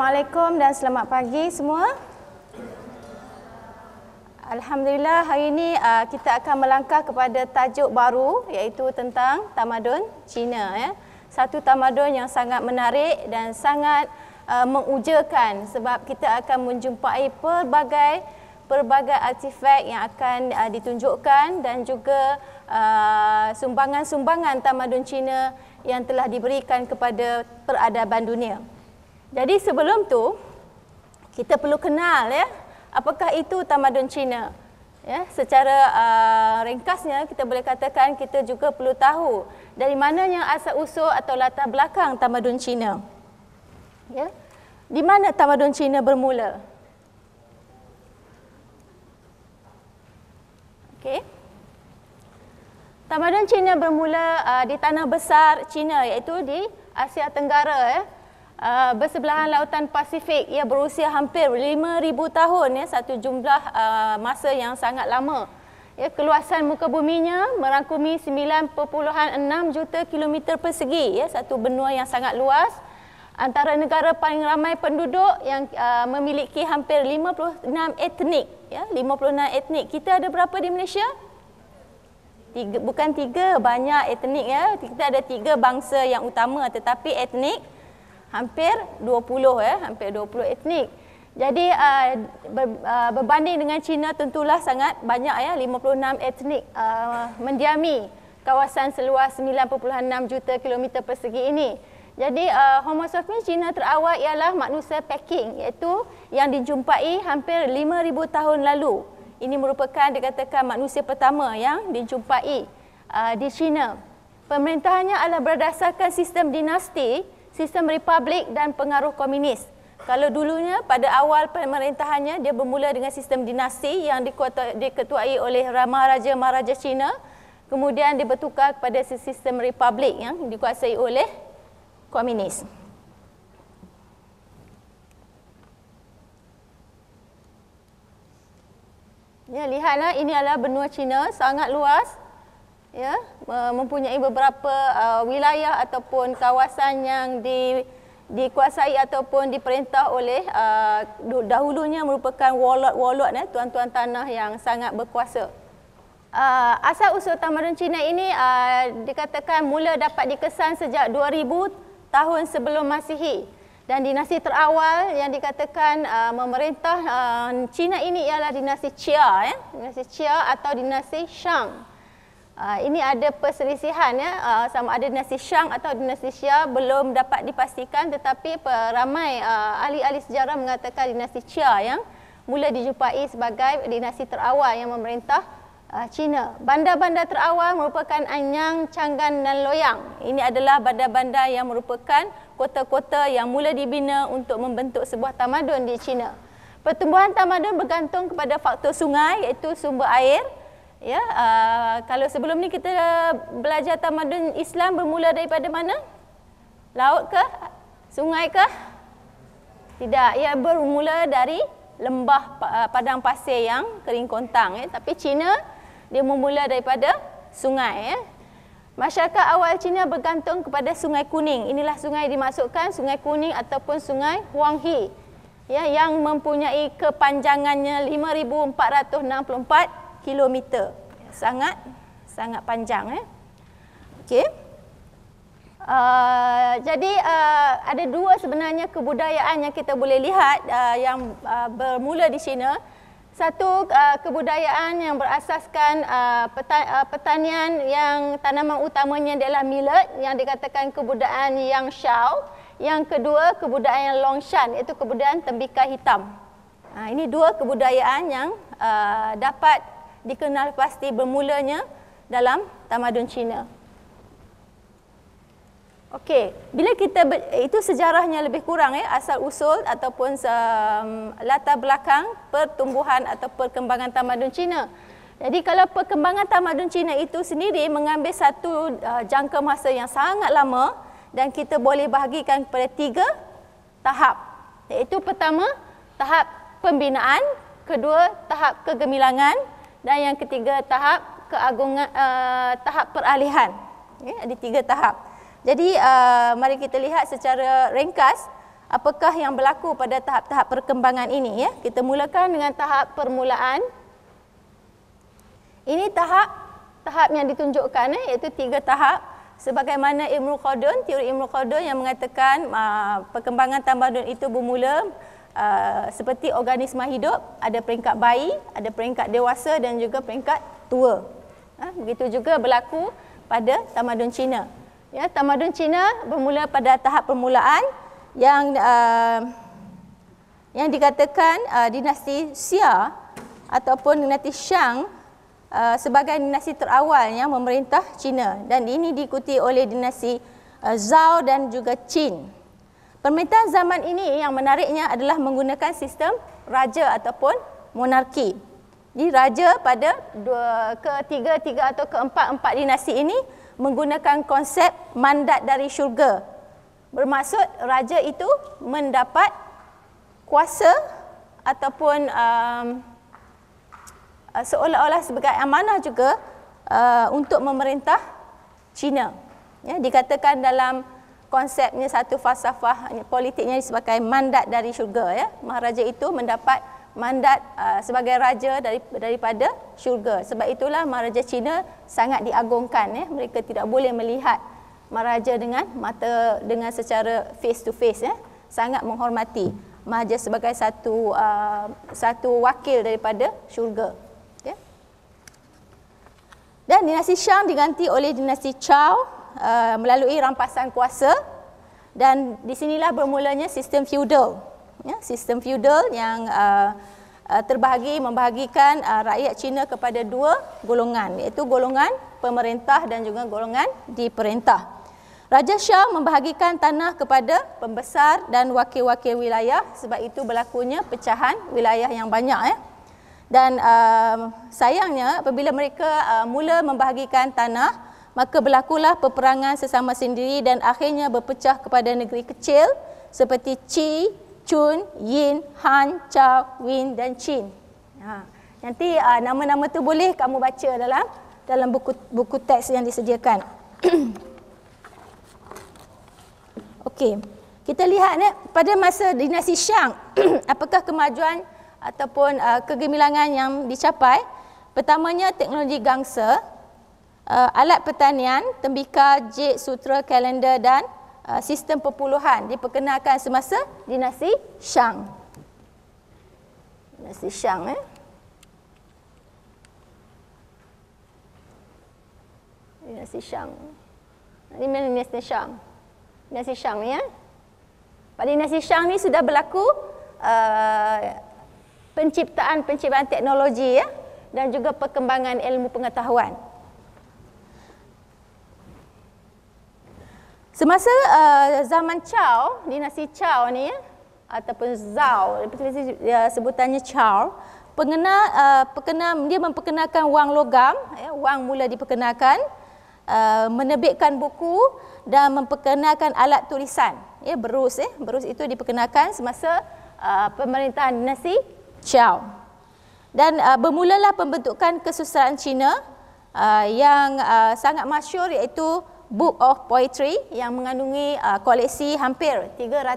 Assalamualaikum dan selamat pagi semua. Alhamdulillah hari ini uh, kita akan melangkah kepada tajuk baru iaitu tentang tamadun Cina ya. Satu tamadun yang sangat menarik dan sangat uh, mengujakan sebab kita akan menjumpai pelbagai pelbagai artifak yang akan uh, ditunjukkan dan juga uh, sumbangan-sumbangan uh, tamadun Cina yang telah diberikan kepada peradaban dunia. Jadi sebelum tu kita perlu kenal ya apakah itu tamadun Cina. Ya, secara uh, ringkasnya kita boleh katakan kita juga perlu tahu dari mananya asal usul atau latar belakang tamadun Cina. Ya. Di mana tamadun Cina bermula? Okey. Tamadun Cina bermula uh, di tanah besar Cina iaitu di Asia Tenggara ya. Eh uh, bersebelahan lautan Pasifik ia berusia hampir 5000 tahun ya satu jumlah uh, masa yang sangat lama. Ya keluasan muka buminya merangkumi 9.6 juta kilometer persegi ya satu benua yang sangat luas. Antara negara paling ramai penduduk yang uh, memiliki hampir 56 etnik ya 56 etnik. Kita ada berapa di Malaysia? Tiga, bukan tiga banyak etnik ya kita ada tiga bangsa yang utama tetapi etnik hampir 20 eh hampir 20 etnik. Jadi uh, ber, uh, berbanding dengan China tentulah sangat banyak ya 56 etnik uh, mendiami kawasan seluas 9.6 juta kilometer persegi ini. Jadi uh, Sapiens China terawal ialah manusia Peking iaitu yang dijumpai hampir 5000 tahun lalu. Ini merupakan dikatakan manusia pertama yang dijumpai uh, di China. Pemerintahannya adalah berdasarkan sistem dinasti sistem republik dan pengaruh komunis. Kalau dulunya pada awal pemerintahannya dia bermula dengan sistem dinasti yang diketuai oleh raja-raja Maharaja China, kemudian dia bertukar kepada sistem republik yang dikuasai oleh komunis. Ya, lihatlah ini adalah benua China sangat luas ya mempunyai beberapa uh, wilayah ataupun kawasan yang di dikuasai ataupun diperintah oleh uh, dahulunya merupakan warlord-warlord eh, tuan-tuan tanah yang sangat berkuasa. Uh, asal usul tamadun Cina ini uh, dikatakan mula dapat dikesan sejak 2000 tahun sebelum Masihi dan dinasti terawal yang dikatakan uh, memerintah uh, Cina ini ialah dinasti Chia eh, dinasti Chia atau dinasti Shang. Ah, ini ada perselisihan ya ah, sama ada dinasti Shang atau dinasti Xia belum dapat dipastikan tetapi ramai ah, ahli-ahli sejarah mengatakan dinasti Xia yang mula dijumpai sebagai dinasti terawal yang memerintah China. Bandar-bandar terawal merupakan Anyang, Chang'an dan Loyang. Ini adalah bandar-bandar yang merupakan kota-kota yang mula dibina untuk membentuk sebuah tamadun di China. Pertumbuhan tamadun bergantung kepada faktor sungai iaitu sumber air Ya, uh, kalau sebelum ni kita uh, belajar tamadun Islam bermula daripada mana? Laut ke? Sungai ke? Tidak, ia bermula dari lembah uh, padang pasir yang kering kontang ya. tapi Cina dia bermula daripada sungai ya. Masyarakat awal Cina bergantung kepada Sungai Kuning. Inilah sungai dimasukkan Sungai Kuning ataupun Sungai Huanghe. Ya, yang mempunyai kepanjangannya 5464 kilometer. Sangat sangat panjang. Eh? Okey. Uh, jadi uh, ada dua sebenarnya kebudayaan yang kita boleh lihat uh, yang uh, bermula di China. Satu uh, kebudayaan yang berasaskan uh, peta uh, pertanian yang tanaman utamanya adalah millet yang dikatakan kebudayaan Yang Shao. Yang kedua kebudayaan Longshan iaitu kebudayaan tembikai hitam. Uh, ini dua kebudayaan yang uh, dapat dikenal pasti bermulanya dalam tamadun Cina. Okey, bila kita ber, itu sejarahnya lebih kurang ya, asal usul ataupun um, latar belakang pertumbuhan atau perkembangan tamadun Cina. Jadi kalau perkembangan tamadun Cina itu sendiri mengambil satu uh, jangka masa yang sangat lama dan kita boleh bahagikan kepada tiga tahap. Iaitu pertama, tahap pembinaan, kedua, tahap kegemilangan, dan yang ketiga tahap keagungan uh, tahap peralihan okay, ada tiga tahap jadi uh, mari kita lihat secara ringkas apakah yang berlaku pada tahap-tahap perkembangan ini ya kita mulakan dengan tahap permulaan ini tahap tahap yang ditunjukkan eh, iaitu tiga tahap sebagaimana Ibnu Khaldun teori Ibnu Khaldun yang mengatakan uh, perkembangan tambadun itu bermula Uh, seperti organisma hidup, ada peringkat bayi, ada peringkat dewasa dan juga peringkat tua. Ha, begitu juga berlaku pada tamadun Cina. Ya, tamadun Cina bermula pada tahap permulaan yang uh, yang dikatakan uh, dinasti Xia ataupun dinasti Shang uh, sebagai dinasti terawal yang memerintah Cina dan ini diikuti oleh dinasti uh, Zhao dan juga Qin. Permintaan zaman ini yang menariknya adalah menggunakan sistem raja ataupun monarki. Jadi raja pada dua, ketiga-tiga atau keempat-empat dinasti ini menggunakan konsep mandat dari syurga. Bermaksud raja itu mendapat kuasa ataupun um, uh, seolah-olah sebagai amanah juga uh, untuk memerintah China. Ya, dikatakan dalam konsepnya satu falsafah politiknya sebagai mandat dari syurga ya. Maharaja itu mendapat mandat uh, sebagai raja dari, daripada syurga. Sebab itulah maharaja Cina sangat diagungkan ya. Mereka tidak boleh melihat maharaja dengan mata dengan secara face to face ya. Sangat menghormati maharaja sebagai satu uh, satu wakil daripada syurga. Ya. Dan dinasti Shang diganti oleh dinasti Chao Uh, melalui rampasan kuasa dan di sinilah bermulanya sistem feudal. Ya, sistem feudal yang uh, uh, terbahagi membahagikan uh, rakyat Cina kepada dua golongan iaitu golongan pemerintah dan juga golongan diperintah. Raja Shah membahagikan tanah kepada pembesar dan wakil-wakil wilayah sebab itu berlakunya pecahan wilayah yang banyak. Eh. Dan uh, sayangnya apabila mereka uh, mula membahagikan tanah, maka berlakulah peperangan sesama sendiri dan akhirnya berpecah kepada negeri kecil seperti Qi, Chun, Yin, Han, Chao, Win dan Qin. Ha. Nanti uh, nama-nama tu boleh kamu baca dalam dalam buku buku teks yang disediakan. Okey. Kita lihat ni eh, pada masa dinasti Shang, apakah kemajuan ataupun uh, kegemilangan yang dicapai? Pertamanya teknologi gangsa, uh, alat pertanian, tembikar, jik, sutra, kalender dan uh, sistem perpuluhan diperkenalkan semasa dinasti Shang. Dinasti Shang eh. Dinasti Shang. Ini mana dinasti Shang? Dinasti Shang ni ya. Eh. Pada dinasti Shang ni sudah berlaku uh, penciptaan-penciptaan teknologi ya dan juga perkembangan ilmu pengetahuan. Semasa uh, zaman Chow, dinasti Chow ni ataupun Zhao, ya, sebutannya Chow, pengenal, uh, perkenal, dia memperkenalkan wang logam, ya, wang mula diperkenalkan, uh, menerbitkan buku dan memperkenalkan alat tulisan, ya, berus, ya, berus itu diperkenalkan semasa uh, pemerintahan dinasti Chow. Dan uh, bermulalah pembentukan kesusahan Cina uh, yang uh, sangat masyur iaitu Book of Poetry yang mengandungi uh, koleksi hampir 300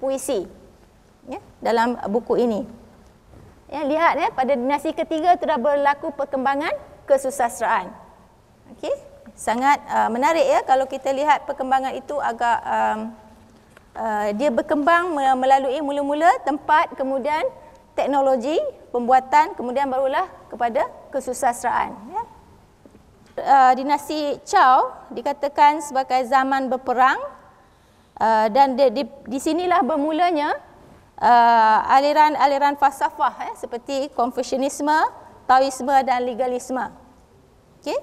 puisi ya, dalam buku ini. Ya, lihat ya, pada dinasti ketiga itu berlaku perkembangan kesusasteraan. Okey, sangat uh, menarik ya kalau kita lihat perkembangan itu agak um, uh, dia berkembang melalui mula-mula tempat kemudian teknologi pembuatan kemudian barulah kepada kesusasteraan. Ya. Uh, dinasti Chao dikatakan sebagai zaman berperang uh, dan di, di, di sinilah bermulanya uh, aliran-aliran falsafah eh, seperti Konfusianisme, Taoisme dan Legalisme. Okay?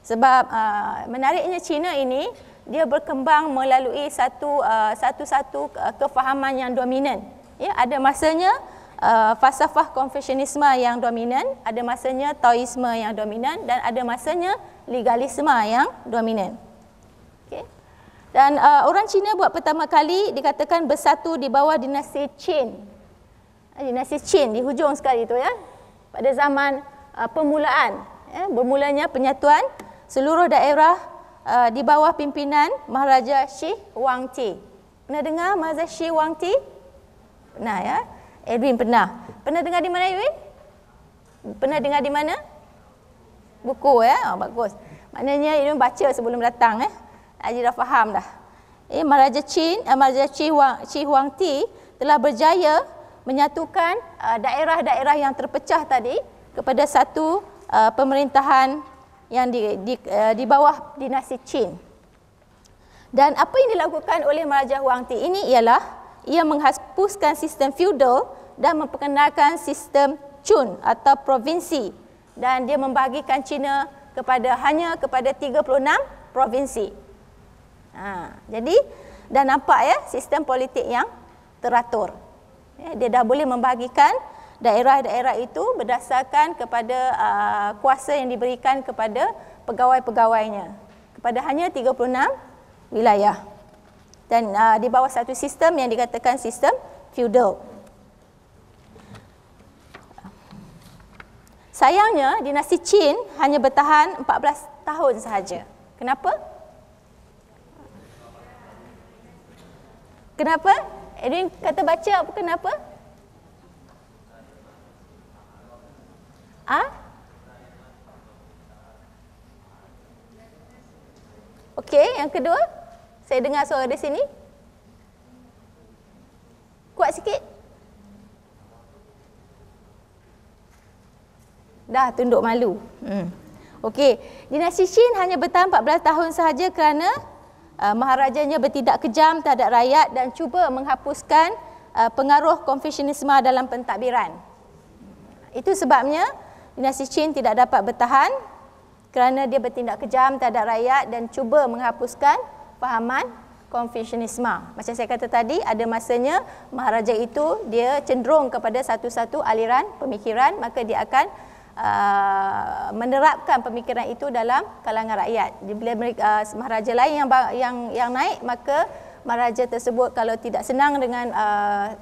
Sebab uh, menariknya China ini dia berkembang melalui satu uh, satu-satu uh, kefahaman yang dominan. Ya, ada masanya uh, falsafah konfesionisme yang dominan, ada masanya taoisme yang dominan dan ada masanya legalisme yang dominan. Okay. Dan uh, orang Cina buat pertama kali dikatakan bersatu di bawah dinasti Qin. Eh, dinasti Qin di hujung sekali itu ya. Pada zaman uh, pemulaan, ya, bermulanya penyatuan seluruh daerah uh, di bawah pimpinan Maharaja Shi Wangti. Pernah dengar Maharaja Shi Wangti? Pernah ya. Edwin pernah. Pernah dengar di mana Edwin? Pernah dengar di mana? Buku ya. Oh, bagus. Maknanya Edwin baca sebelum datang eh. Haji dah faham dah. Eh Maharaja Chin, eh, Maharaja Chi Huang, Chi Huang Ti telah berjaya menyatukan ah, daerah-daerah uh, yang terpecah tadi kepada satu uh, pemerintahan yang di di, uh, di bawah dinasti Chin. Dan apa yang dilakukan oleh Maharaja Huang Ti ini ialah ia menghapuskan sistem feudal dan memperkenalkan sistem chun atau provinsi dan dia membahagikan China kepada hanya kepada 36 provinsi. Ha, jadi dan nampak ya sistem politik yang teratur. Ya, dia dah boleh membahagikan daerah-daerah itu berdasarkan kepada uh, kuasa yang diberikan kepada pegawai-pegawainya. Kepada hanya 36 wilayah dan uh, di bawah satu sistem yang dikatakan sistem feudal. Sayangnya dinasti Qin hanya bertahan 14 tahun sahaja. Kenapa? Kenapa? Edwin kata baca apa kenapa? Ah? Okey, yang kedua? Saya dengar suara di sini. Kuat sikit. Dah tunduk malu. Hmm. Okey, dinasti Shin hanya bertahan 14 tahun sahaja kerana uh, maharajanya bertindak kejam terhadap rakyat dan cuba menghapuskan uh, pengaruh konfusianisme dalam pentadbiran. Itu sebabnya dinasti Shin tidak dapat bertahan kerana dia bertindak kejam terhadap rakyat dan cuba menghapuskan pemahaman konfusianisme. Macam saya kata tadi, ada masanya maharaja itu dia cenderung kepada satu-satu aliran pemikiran, maka dia akan uh, menerapkan pemikiran itu dalam kalangan rakyat. Bila mereka uh, maharaja lain yang yang yang naik, maka maharaja tersebut kalau tidak senang dengan uh,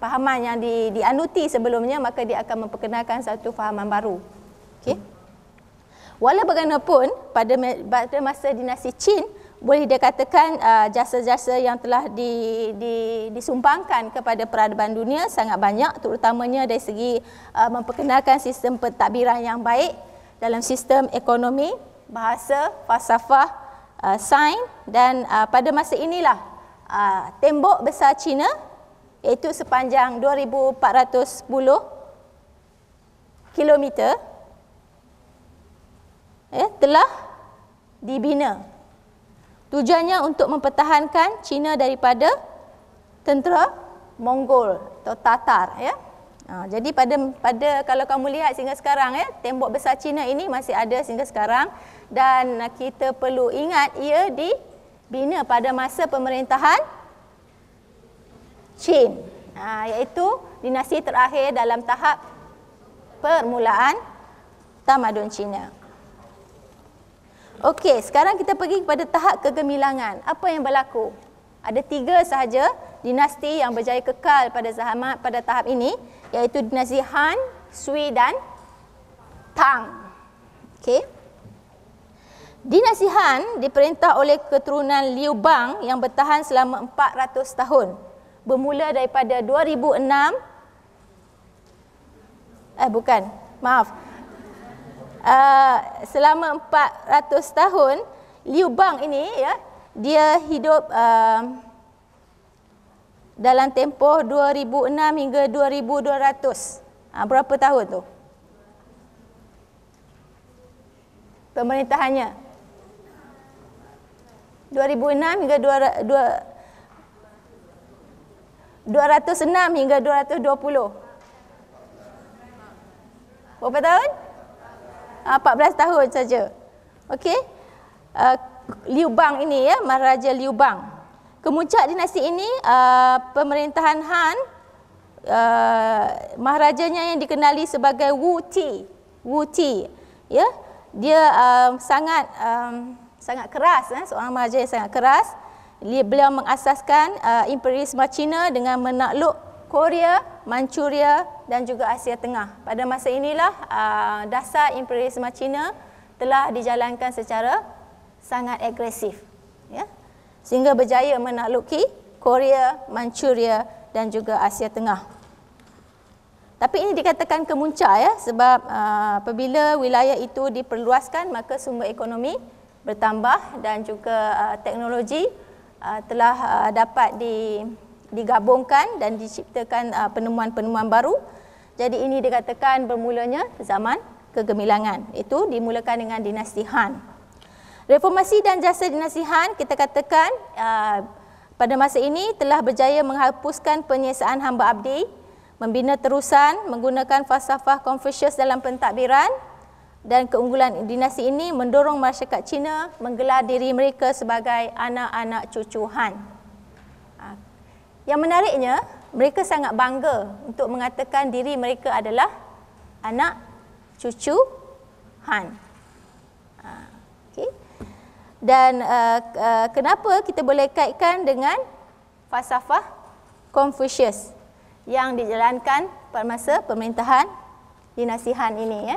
pemahaman yang di dianuti sebelumnya, maka dia akan memperkenalkan satu pemahaman baru. Okay. Walau bagaimanapun pada pada masa dinasti Qin boleh dikatakan uh, jasa-jasa yang telah di, di, disumbangkan kepada peradaban dunia sangat banyak terutamanya dari segi uh, memperkenalkan sistem pentadbiran yang baik dalam sistem ekonomi, bahasa, falsafah, uh, sains dan uh, pada masa inilah uh, tembok besar China iaitu sepanjang 2410 km eh, telah dibina Tujuannya untuk mempertahankan China daripada tentera Mongol atau Tatar ya. Ha, jadi pada pada kalau kamu lihat sehingga sekarang ya, tembok besar China ini masih ada sehingga sekarang dan kita perlu ingat ia dibina pada masa pemerintahan Qin. Ha, iaitu dinasti terakhir dalam tahap permulaan tamadun China. Okey, sekarang kita pergi kepada tahap kegemilangan. Apa yang berlaku? Ada tiga sahaja dinasti yang berjaya kekal pada zaman pada tahap ini, iaitu dinasti Han, Sui dan Tang. Okey. Dinasti Han diperintah oleh keturunan Liu Bang yang bertahan selama 400 tahun. Bermula daripada 2006 Eh bukan, maaf. Uh, selama 400 tahun Liu Bang ini ya dia hidup uh, dalam tempoh 2006 hingga 2200. Ha, ah, berapa tahun tu? Pemerintahannya. 2006 hingga 2, hingga 220. Berapa tahun? 14 ah, tahun saja. Okey. Uh, Liu Bang ini ya, Maharaja Liu Bang. Kemuncak dinasti ini uh, pemerintahan Han uh, maharajanya yang dikenali sebagai Wu Ti, Wu Ti. Ya, dia uh, sangat um, sangat keras eh, seorang maharaja yang sangat keras. beliau mengasaskan uh, imperialisme Cina dengan menakluk Korea, Manchuria dan juga Asia Tengah. Pada masa inilah uh, dasar imperialisme China telah dijalankan secara sangat agresif. Ya? Sehingga berjaya menakluki Korea, Manchuria dan juga Asia Tengah. Tapi ini dikatakan kemuncak ya sebab uh, apabila wilayah itu diperluaskan maka sumber ekonomi bertambah dan juga uh, teknologi telah dapat di digabungkan dan diciptakan uh, penemuan-penemuan baru. Jadi ini dikatakan bermulanya zaman kegemilangan. Itu dimulakan dengan dinasti Han. Reformasi dan jasa dinasti Han kita katakan uh, pada masa ini telah berjaya menghapuskan penyiasaan hamba abdi, membina terusan menggunakan falsafah Confucius dalam pentadbiran dan keunggulan dinasti ini mendorong masyarakat Cina menggelar diri mereka sebagai anak-anak cucu Han. Yang menariknya, mereka sangat bangga untuk mengatakan diri mereka adalah anak cucu Han. Ha, okay. Dan uh, uh, kenapa kita boleh kaitkan dengan falsafah Confucius yang dijalankan pada masa pemerintahan dinasti Han ini. Ya.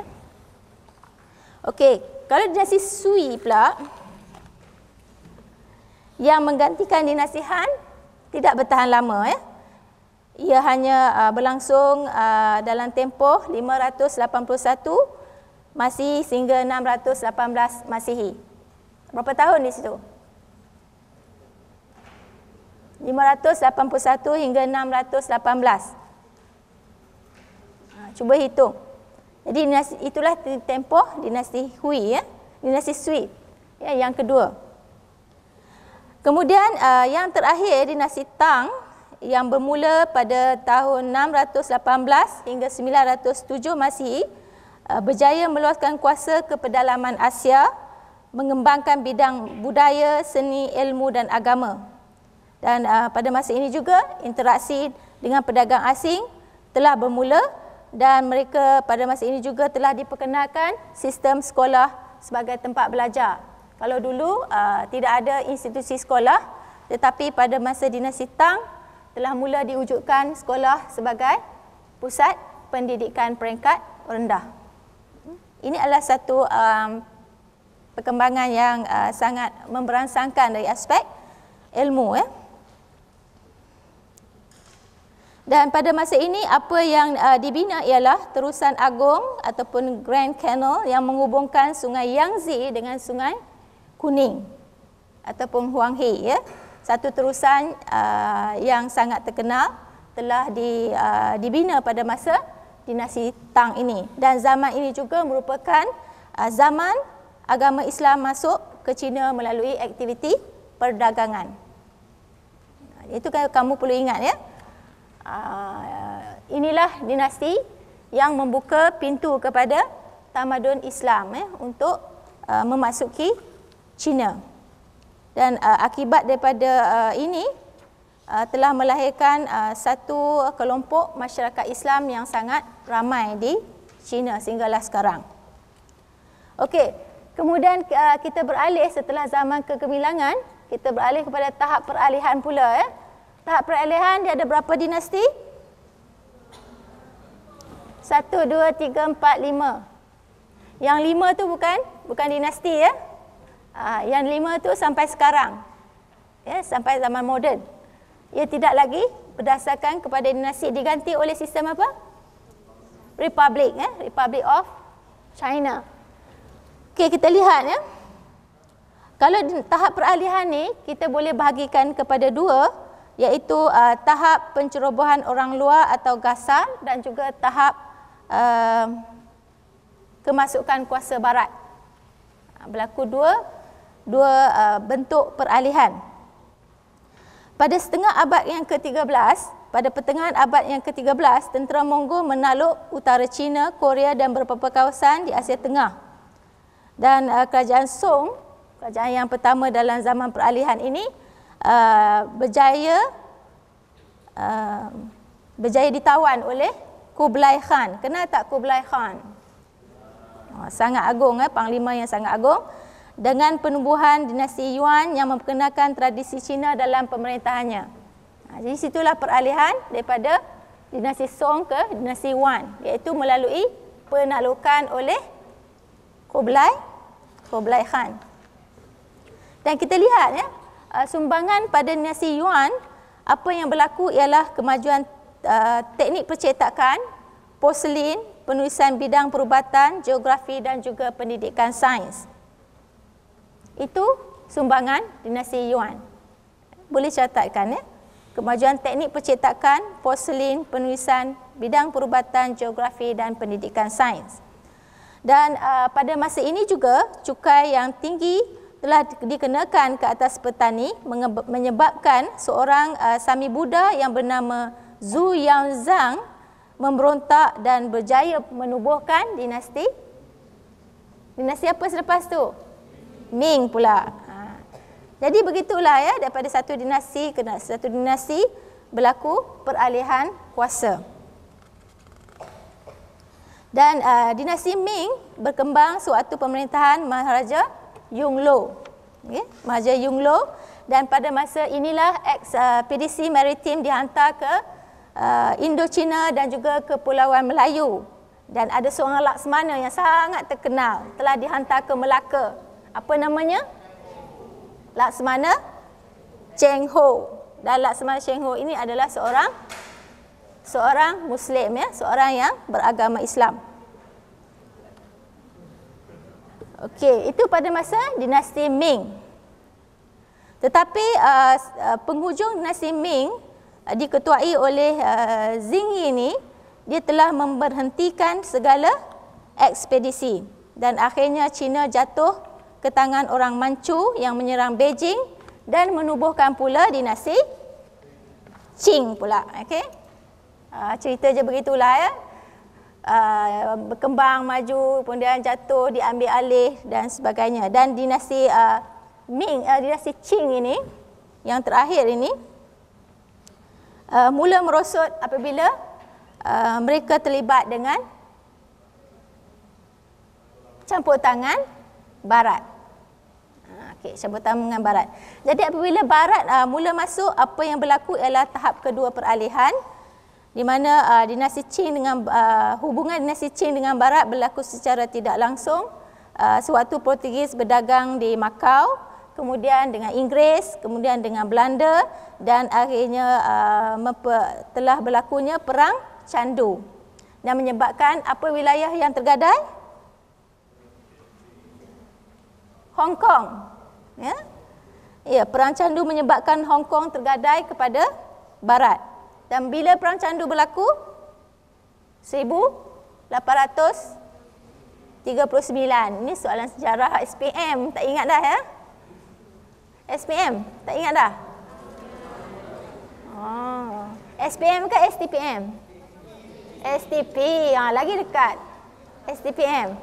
Okey, kalau dinasti Sui pula yang menggantikan dinasti Han tidak bertahan lama ya. Ia hanya uh, berlangsung uh, dalam tempoh 581 Masihi sehingga 618 Masihi. Berapa tahun di situ? 581 hingga 618. Ha, cuba hitung. Jadi itulah tempoh dinasti Hui ya, dinasti Sui ya, yang kedua. Kemudian uh, yang terakhir dinasti Tang yang bermula pada tahun 618 hingga 907 Masihi uh, berjaya meluaskan kuasa ke pedalaman Asia, mengembangkan bidang budaya, seni, ilmu dan agama. Dan uh, pada masa ini juga interaksi dengan pedagang asing telah bermula dan mereka pada masa ini juga telah diperkenalkan sistem sekolah sebagai tempat belajar kalau dulu uh, tidak ada institusi sekolah tetapi pada masa dinasti Tang telah mula diwujudkan sekolah sebagai pusat pendidikan peringkat rendah. Ini adalah satu um, perkembangan yang uh, sangat memberangsangkan dari aspek ilmu. Eh. Dan pada masa ini apa yang uh, dibina ialah terusan agung ataupun Grand Canal yang menghubungkan sungai Yangtze dengan sungai kuning ataupun Huang He ya. Satu terusan uh, yang sangat terkenal telah di, uh, dibina pada masa dinasti Tang ini dan zaman ini juga merupakan uh, zaman agama Islam masuk ke China melalui aktiviti perdagangan. Itu kan kamu perlu ingat ya. Uh, inilah dinasti yang membuka pintu kepada tamadun Islam ya, untuk uh, memasuki China. Dan uh, akibat daripada uh, ini uh, telah melahirkan uh, satu kelompok masyarakat Islam yang sangat ramai di China sehinggalah sekarang. Okey, kemudian uh, kita beralih setelah zaman kegemilangan, kita beralih kepada tahap peralihan pula ya. Eh. Tahap peralihan dia ada berapa dinasti? Satu, dua, tiga, empat, lima. Yang lima tu bukan bukan dinasti ya. Eh. Uh, yang lima tu sampai sekarang. Ya, sampai zaman moden. Ia tidak lagi berdasarkan kepada dinasti diganti oleh sistem apa? Republic, eh? Republic of China. Okey, kita lihat ya. Kalau tahap peralihan ni kita boleh bahagikan kepada dua iaitu uh, tahap pencerobohan orang luar atau gasan dan juga tahap uh, kemasukan kuasa barat. Berlaku dua dua uh, bentuk peralihan. Pada setengah abad yang ke-13, pada pertengahan abad yang ke-13, tentera Mongol menaluk utara China, Korea dan beberapa kawasan di Asia Tengah. Dan uh, kerajaan Song, kerajaan yang pertama dalam zaman peralihan ini, uh, berjaya uh, berjaya ditawan oleh Kublai Khan. Kenal tak Kublai Khan? Oh, sangat agung, eh, panglima yang sangat agung dengan penubuhan dinasti Yuan yang memperkenalkan tradisi Cina dalam pemerintahannya. Ha, jadi situlah peralihan daripada dinasti Song ke dinasti Yuan iaitu melalui penaklukan oleh Kublai, Kublai Khan. Dan kita lihat ya, uh, sumbangan pada dinasti Yuan apa yang berlaku ialah kemajuan uh, teknik percetakan, porselin, penulisan bidang perubatan, geografi dan juga pendidikan sains. Itu sumbangan dinasti Yuan. Boleh catatkan ya. Kemajuan teknik percetakan, porselin, penulisan, bidang perubatan, geografi dan pendidikan sains. Dan uh, pada masa ini juga cukai yang tinggi telah dikenakan ke atas petani menyebabkan seorang uh, sami Buddha yang bernama Zhu Yangzang memberontak dan berjaya menubuhkan dinasti. Dinasti apa selepas tu? Ming pula. Ha. Jadi begitulah ya daripada satu dinasti ke satu dinasti berlaku peralihan kuasa. Dan uh, dinasti Ming berkembang sewaktu pemerintahan Maharaja Yunglo. Okay. Maharaja Lo. dan pada masa inilah ex uh, PDC Maritime dihantar ke uh, Indochina dan juga ke Pulauan Melayu. Dan ada seorang laksmana yang sangat terkenal telah dihantar ke Melaka apa namanya? Laksmana Cheng Ho. Dan Laksmana Cheng Ho ini adalah seorang seorang muslim ya, seorang yang beragama Islam. Okey, itu pada masa dinasti Ming. Tetapi uh, uh penghujung dinasti Ming uh, diketuai oleh uh, Zing Yi ini, dia telah memberhentikan segala ekspedisi dan akhirnya China jatuh ke tangan orang Manchu yang menyerang Beijing dan menubuhkan pula dinasti Qing pula. Okay? Uh, ah, cerita je begitulah ya. Uh, berkembang, maju, kemudian jatuh, diambil alih dan sebagainya. Dan dinasti uh, Ming, uh, dinasti Qing ini yang terakhir ini uh, mula merosot apabila uh, mereka terlibat dengan campur tangan barat. Okey, sambutan dengan barat. Jadi apabila barat uh, mula masuk, apa yang berlaku ialah tahap kedua peralihan di mana uh, dinasti Qing dengan uh, hubungan dinasti Qing dengan barat berlaku secara tidak langsung. Uh, sewaktu Portugis berdagang di Macau, kemudian dengan Inggeris, kemudian dengan Belanda dan akhirnya uh, telah berlakunya perang Candu yang menyebabkan apa wilayah yang tergadai? Hong Kong. Ya. Ya, perang candu menyebabkan Hong Kong tergadai kepada barat. Dan bila perang candu berlaku? 1839. Ini soalan sejarah SPM, tak ingat dah ya. SPM, tak ingat dah. Oh, ah. SPM ke STPM? STP, ha, ah, lagi dekat. STPM.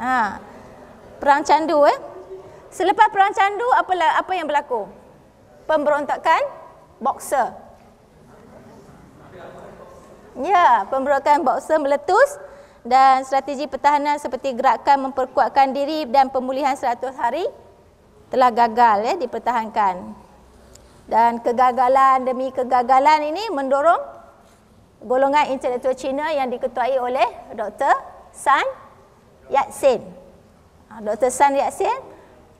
Ha. Ah. Perang candu eh. Selepas perang candu, apa, apa yang berlaku? Pemberontakan boxer. Ya, pemberontakan boxer meletus dan strategi pertahanan seperti gerakan memperkuatkan diri dan pemulihan 100 hari telah gagal ya, dipertahankan. Dan kegagalan demi kegagalan ini mendorong golongan intelektual Cina yang diketuai oleh Dr. Sun Yat-sen. Ah, Dr. Sun Yat-sen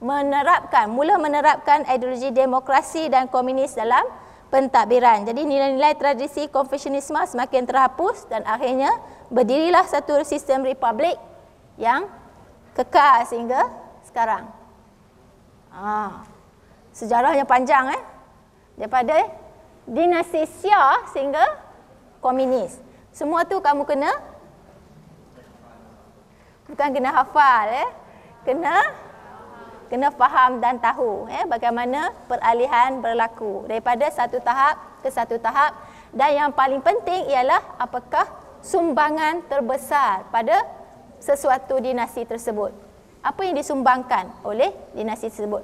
menerapkan mula menerapkan ideologi demokrasi dan komunis dalam pentadbiran. Jadi nilai-nilai tradisi konfesionisme semakin terhapus dan akhirnya berdirilah satu sistem republik yang kekal sehingga sekarang. Ah. Sejarahnya panjang eh. Daripada dinasti Xia sehingga komunis. Semua tu kamu kena bukan kena hafal eh. Kena kena faham dan tahu eh, bagaimana peralihan berlaku daripada satu tahap ke satu tahap dan yang paling penting ialah apakah sumbangan terbesar pada sesuatu dinasti tersebut. Apa yang disumbangkan oleh dinasti tersebut.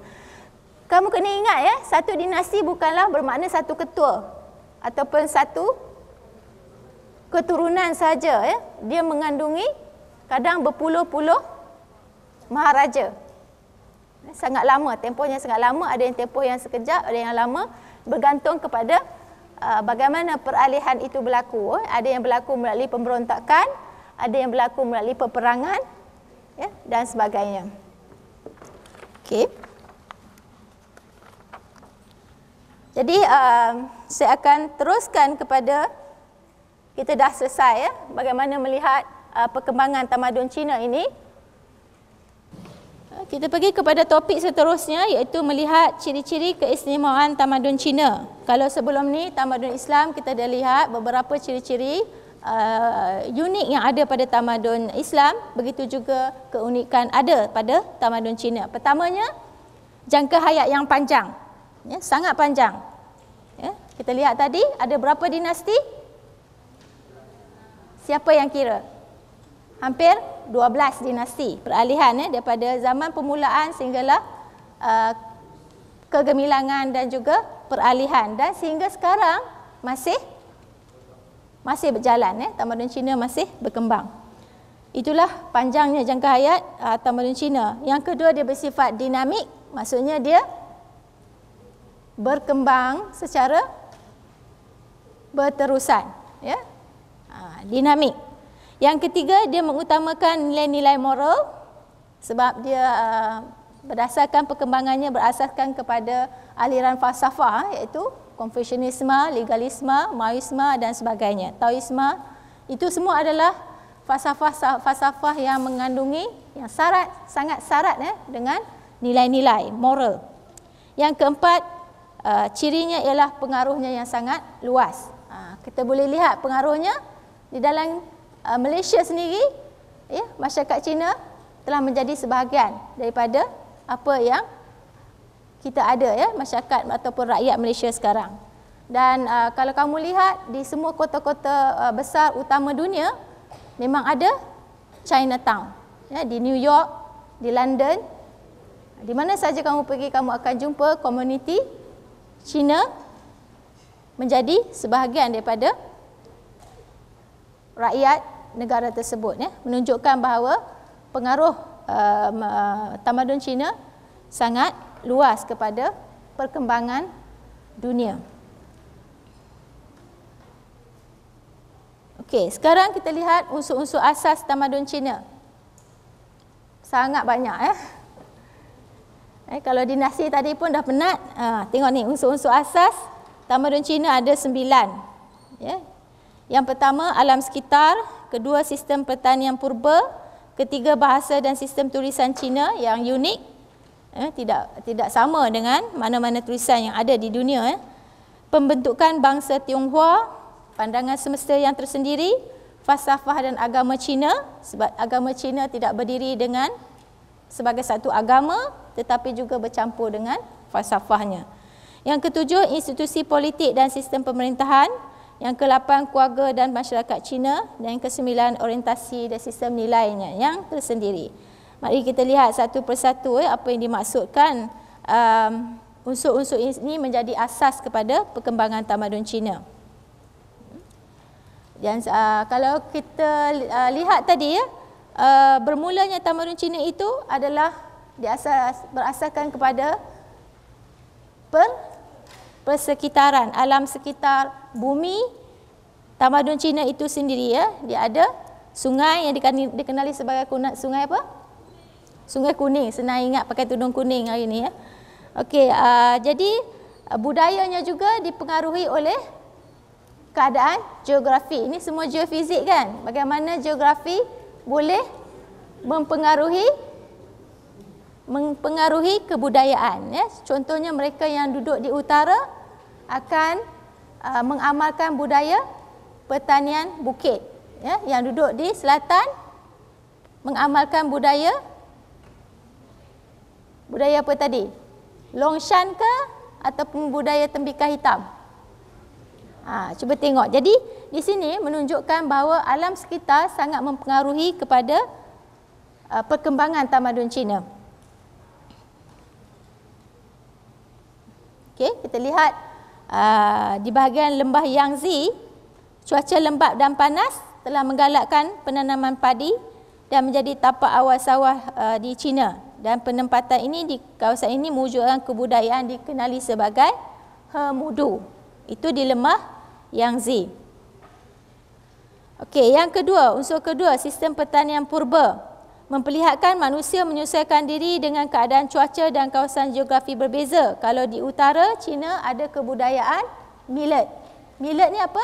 Kamu kena ingat ya, satu dinasti bukanlah bermakna satu ketua ataupun satu keturunan saja ya. Dia mengandungi kadang berpuluh-puluh maharaja sangat lama tempohnya sangat lama ada yang tempoh yang sekejap ada yang lama bergantung kepada uh, bagaimana peralihan itu berlaku eh, ada yang berlaku melalui pemberontakan ada yang berlaku melalui peperangan ya dan sebagainya okey jadi uh, saya akan teruskan kepada kita dah selesai ya bagaimana melihat uh, perkembangan tamadun Cina ini kita pergi kepada topik seterusnya iaitu melihat ciri-ciri keistimewaan tamadun Cina. Kalau sebelum ni tamadun Islam kita dah lihat beberapa ciri-ciri uh, unik yang ada pada tamadun Islam, begitu juga keunikan ada pada tamadun Cina. Pertamanya jangka hayat yang panjang. Ya, sangat panjang. Ya, kita lihat tadi ada berapa dinasti? Siapa yang kira? Hampir 12 dinasti peralihan eh, daripada zaman permulaan sehinggalah uh, kegemilangan dan juga peralihan dan sehingga sekarang masih masih berjalan eh tamadun Cina masih berkembang. Itulah panjangnya jangka hayat uh, tamadun Cina. Yang kedua dia bersifat dinamik, maksudnya dia berkembang secara berterusan ya. Uh, dinamik. Yang ketiga, dia mengutamakan nilai-nilai moral sebab dia uh, berdasarkan perkembangannya berasaskan kepada aliran falsafah iaitu konfusianisme, Legalisme, Maoisme dan sebagainya. Taoisme, itu semua adalah falsafah-falsafah yang mengandungi, yang syarat, sangat syarat eh, dengan nilai-nilai moral. Yang keempat, uh, cirinya ialah pengaruhnya yang sangat luas. Uh, kita boleh lihat pengaruhnya di dalam Ah, Malaysia sendiri ya masyarakat Cina telah menjadi sebahagian daripada apa yang kita ada ya masyarakat ataupun rakyat Malaysia sekarang dan uh, kalau kamu lihat di semua kota-kota uh, besar utama dunia memang ada Chinatown ya di New York di London di mana saja kamu pergi kamu akan jumpa komuniti Cina menjadi sebahagian daripada rakyat negara tersebut ya menunjukkan bahawa pengaruh uh, uh, tamadun Cina sangat luas kepada perkembangan dunia. Okey, sekarang kita lihat unsur-unsur asas tamadun Cina. Sangat banyak eh. Eh kalau dinasti tadi pun dah penat. Ha, tengok ni unsur-unsur asas tamadun Cina ada sembilan. Ya. Yang pertama alam sekitar, kedua sistem pertanian purba, ketiga bahasa dan sistem tulisan Cina yang unik, eh, tidak tidak sama dengan mana-mana tulisan yang ada di dunia. Eh. Pembentukan bangsa Tionghoa, pandangan semesta yang tersendiri, falsafah dan agama Cina, sebab agama Cina tidak berdiri dengan sebagai satu agama tetapi juga bercampur dengan falsafahnya. Yang ketujuh, institusi politik dan sistem pemerintahan, yang ke-8 keluarga dan masyarakat Cina dan yang ke-9 orientasi dan sistem nilainya yang tersendiri. Mari kita lihat satu persatu eh, apa yang dimaksudkan um, unsur-unsur ini menjadi asas kepada perkembangan tamadun Cina. Dan uh, kalau kita uh, lihat tadi ya, uh, bermulanya tamadun Cina itu adalah diasas berasaskan kepada per persekitaran alam sekitar bumi tamadun Cina itu sendiri ya dia ada sungai yang dikenali sebagai kuna, sungai apa sungai kuning senang ingat pakai tudung kuning hari ni ya okey uh, jadi uh, budayanya juga dipengaruhi oleh keadaan geografi ini semua geofizik kan bagaimana geografi boleh mempengaruhi mempengaruhi kebudayaan. Ya. Contohnya mereka yang duduk di utara akan uh, mengamalkan budaya pertanian bukit. Ya. Yang duduk di selatan mengamalkan budaya budaya apa tadi? Longshan ke atau budaya tembikai hitam? Ha, cuba tengok. Jadi di sini menunjukkan bahawa alam sekitar sangat mempengaruhi kepada uh, perkembangan tamadun Cina. Okey, kita lihat uh, di bahagian lembah Yangzi, cuaca lembap dan panas telah menggalakkan penanaman padi dan menjadi tapak awal sawah uh, di China. Dan penempatan ini di kawasan ini mewujudkan kebudayaan dikenali sebagai Hemudu. Itu di lembah Yangzi. Okey, yang kedua, unsur kedua, sistem pertanian purba memperlihatkan manusia menyesuaikan diri dengan keadaan cuaca dan kawasan geografi berbeza. Kalau di utara China ada kebudayaan millet. Millet ni apa?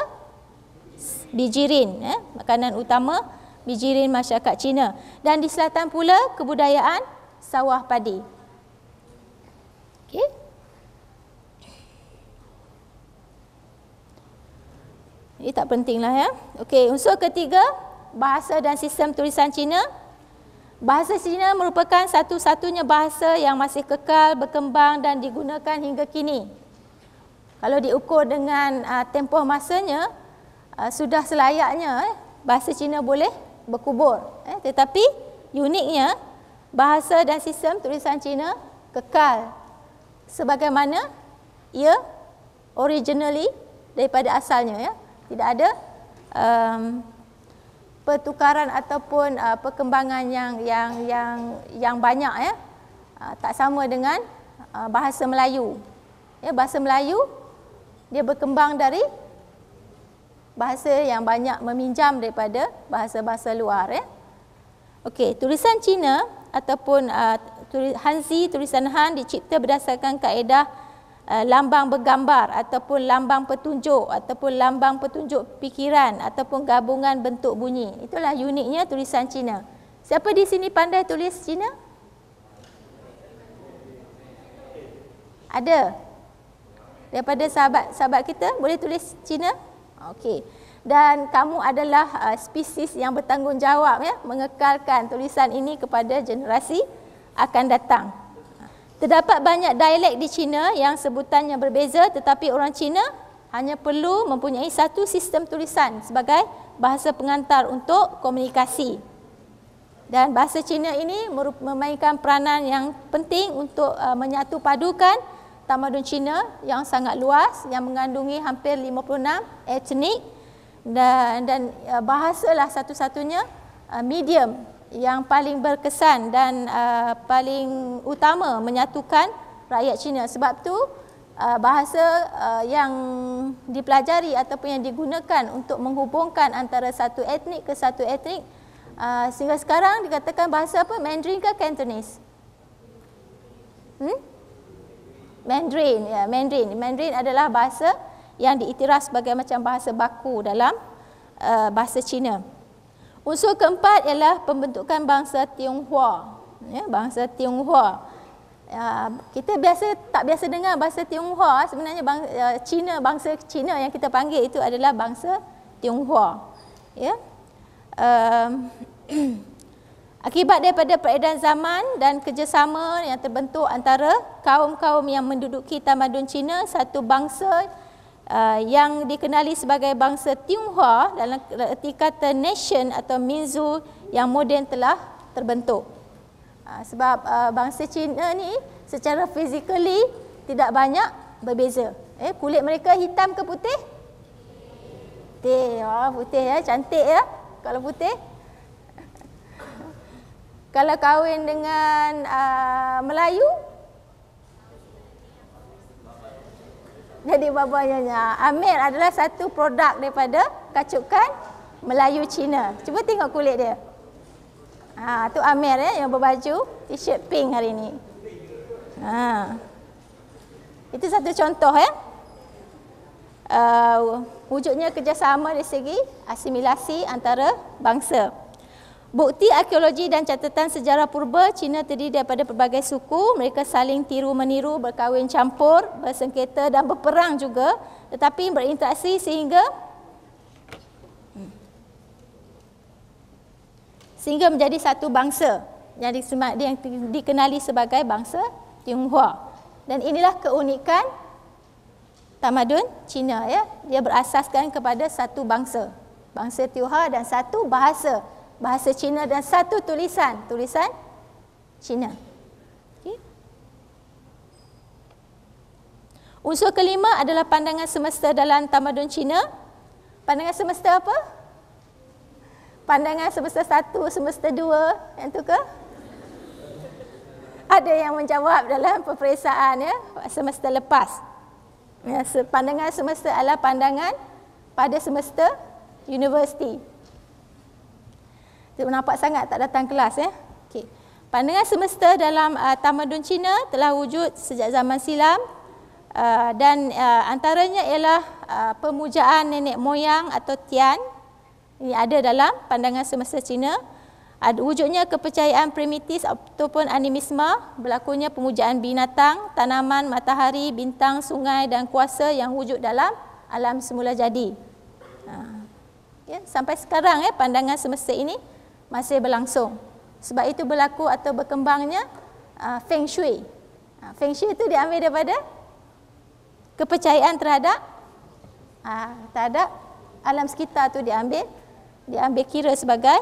Bijirin, eh? makanan utama bijirin masyarakat China. Dan di selatan pula kebudayaan sawah padi. Okey. Ini tak pentinglah ya. Okey, unsur ketiga, bahasa dan sistem tulisan Cina Bahasa Cina merupakan satu-satunya bahasa yang masih kekal, berkembang dan digunakan hingga kini. Kalau diukur dengan uh, tempoh masanya, uh, sudah selayaknya eh, bahasa Cina boleh berkubur. Eh, tetapi uniknya, bahasa dan sistem tulisan Cina kekal. Sebagaimana ia originally daripada asalnya. Ya. Tidak ada... Um, pertukaran ataupun uh, perkembangan yang yang yang yang banyak ya. Uh, tak sama dengan uh, bahasa Melayu. Ya, bahasa Melayu dia berkembang dari bahasa yang banyak meminjam daripada bahasa-bahasa luar ya. Okey, tulisan Cina ataupun uh, tulis, Hanzi tulisan Han dicipta berdasarkan kaedah Uh, lambang bergambar ataupun lambang petunjuk ataupun lambang petunjuk pikiran ataupun gabungan bentuk bunyi. Itulah uniknya tulisan Cina. Siapa di sini pandai tulis Cina? Ada? Daripada sahabat-sahabat kita boleh tulis Cina? Okey. Dan kamu adalah uh, spesies yang bertanggungjawab ya mengekalkan tulisan ini kepada generasi akan datang. Terdapat banyak dialek di China yang sebutannya berbeza tetapi orang China hanya perlu mempunyai satu sistem tulisan sebagai bahasa pengantar untuk komunikasi. Dan bahasa Cina ini memainkan peranan yang penting untuk uh, menyatu padukan tamadun China yang sangat luas yang mengandungi hampir 56 etnik dan, dan uh, bahasalah satu-satunya uh, medium yang paling berkesan dan uh, paling utama menyatukan rakyat Cina. Sebab tu uh, bahasa uh, yang dipelajari ataupun yang digunakan untuk menghubungkan antara satu etnik ke satu etnik uh, sehingga sekarang dikatakan bahasa apa? Mandarin ke Cantonese? Hmm? Mandarin, ya, Mandarin. Mandarin adalah bahasa yang diiktiraf sebagai macam bahasa baku dalam uh, bahasa Cina. Unsur keempat ialah pembentukan bangsa Tionghoa. Ya, bangsa Tionghoa. Ya, kita biasa tak biasa dengar bahasa Tionghoa. Sebenarnya bang, ya, Cina, bangsa Cina yang kita panggil itu adalah bangsa Tionghoa. Ya. Um, akibat daripada peredaran zaman dan kerjasama yang terbentuk antara kaum-kaum yang menduduki tamadun Cina, satu bangsa Uh, yang dikenali sebagai bangsa Tionghoa dalam erti kata nation atau minzu yang moden telah terbentuk. Uh, sebab uh, bangsa Cina ni secara physically tidak banyak berbeza. Eh, kulit mereka hitam ke putih? Putih. Oh, putih ya, cantik ya kalau putih. kalau kahwin dengan uh, Melayu, jadi Baba Nyonya. Amir adalah satu produk daripada kacukan Melayu Cina. Cuba tengok kulit dia. Ha, tu Amir ya, yang berbaju t-shirt pink hari ini. Ha. Itu satu contoh ya. Uh, wujudnya kerjasama dari segi asimilasi antara bangsa. Bukti arkeologi dan catatan sejarah purba Cina terdiri daripada pelbagai suku, mereka saling tiru-meniru, berkahwin campur, bersengketa dan berperang juga tetapi berinteraksi sehingga sehingga menjadi satu bangsa yang dikenali sebagai bangsa Tionghoa. Dan inilah keunikan tamadun Cina ya. Dia berasaskan kepada satu bangsa, bangsa Tionghoa dan satu bahasa bahasa Cina dan satu tulisan tulisan Cina. Okay. Unsur kelima adalah pandangan semesta dalam tamadun Cina. Pandangan semesta apa? Pandangan semesta satu, semesta dua, yang tu ke? Ada yang menjawab dalam peperiksaan ya, semesta lepas. Ya, pandangan semesta adalah pandangan pada semesta universiti nampak sangat tak datang kelas ya. Okey. Pandangan semesta dalam uh, tamadun Cina telah wujud sejak zaman silam uh, dan uh, antaranya ialah uh, pemujaan nenek moyang atau Tian ini ada dalam pandangan semesta Cina. Ada uh, wujudnya kepercayaan primitif ataupun animisme, berlakunya pemujaan binatang, tanaman, matahari, bintang, sungai dan kuasa yang wujud dalam alam semula jadi. Uh, ya, sampai sekarang ya pandangan semesta ini masih berlangsung. Sebab itu berlaku atau berkembangnya uh, Feng Shui. Uh, feng Shui itu diambil daripada kepercayaan terhadap uh, terhadap alam sekitar itu diambil diambil kira sebagai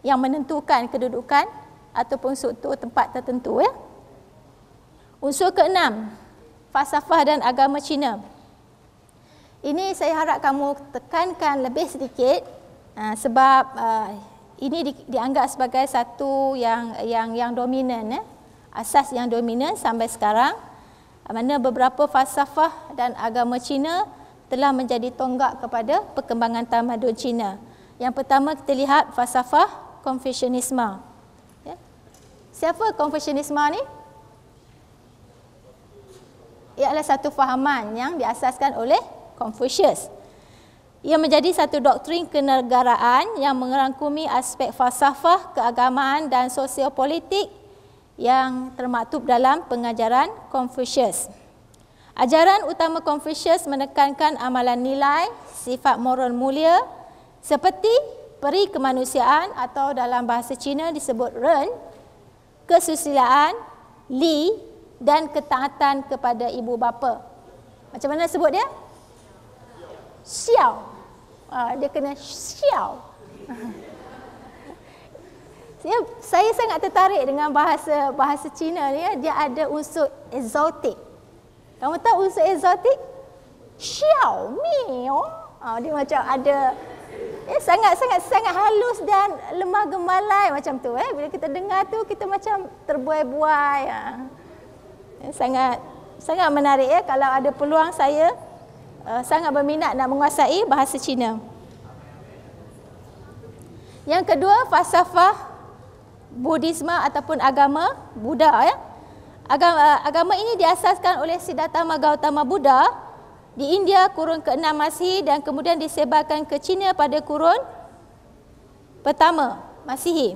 yang menentukan kedudukan ataupun suatu tempat tertentu. Ya. Unsur keenam, falsafah dan agama Cina. Ini saya harap kamu tekankan lebih sedikit uh, sebab uh, ini di, dianggap sebagai satu yang yang yang dominan eh? asas yang dominan sampai sekarang mana beberapa falsafah dan agama Cina telah menjadi tonggak kepada perkembangan tamadun Cina. Yang pertama kita lihat falsafah konfusianisme. Ya. Siapa konfusianisme ni? Ia adalah satu fahaman yang diasaskan oleh Confucius. Ia menjadi satu doktrin kenegaraan yang merangkumi aspek falsafah, keagamaan dan sosio-politik yang termaktub dalam pengajaran Confucius. Ajaran utama Confucius menekankan amalan nilai, sifat moral mulia seperti peri kemanusiaan atau dalam bahasa Cina disebut ren, kesusilaan, li dan ketaatan kepada ibu bapa. Macam mana sebut dia? Xiao uh, dia kena siau. Saya saya sangat tertarik dengan bahasa bahasa Cina ni ya. Dia ada unsur exotic. Kamu tahu unsur exotic? Xiao Mio. Oh, ah, dia macam ada eh, sangat sangat sangat halus dan lemah gemalai macam tu eh. Bila kita dengar tu kita macam terbuai-buai. Ya. Eh, sangat sangat menarik ya kalau ada peluang saya uh, sangat berminat nak menguasai bahasa Cina. Yang kedua, falsafah Buddhisme ataupun agama Buddha. Ya. Agama, agama ini diasaskan oleh Siddhartha Gautama Buddha di India kurun ke-6 masih dan kemudian disebarkan ke Cina pada kurun pertama masih.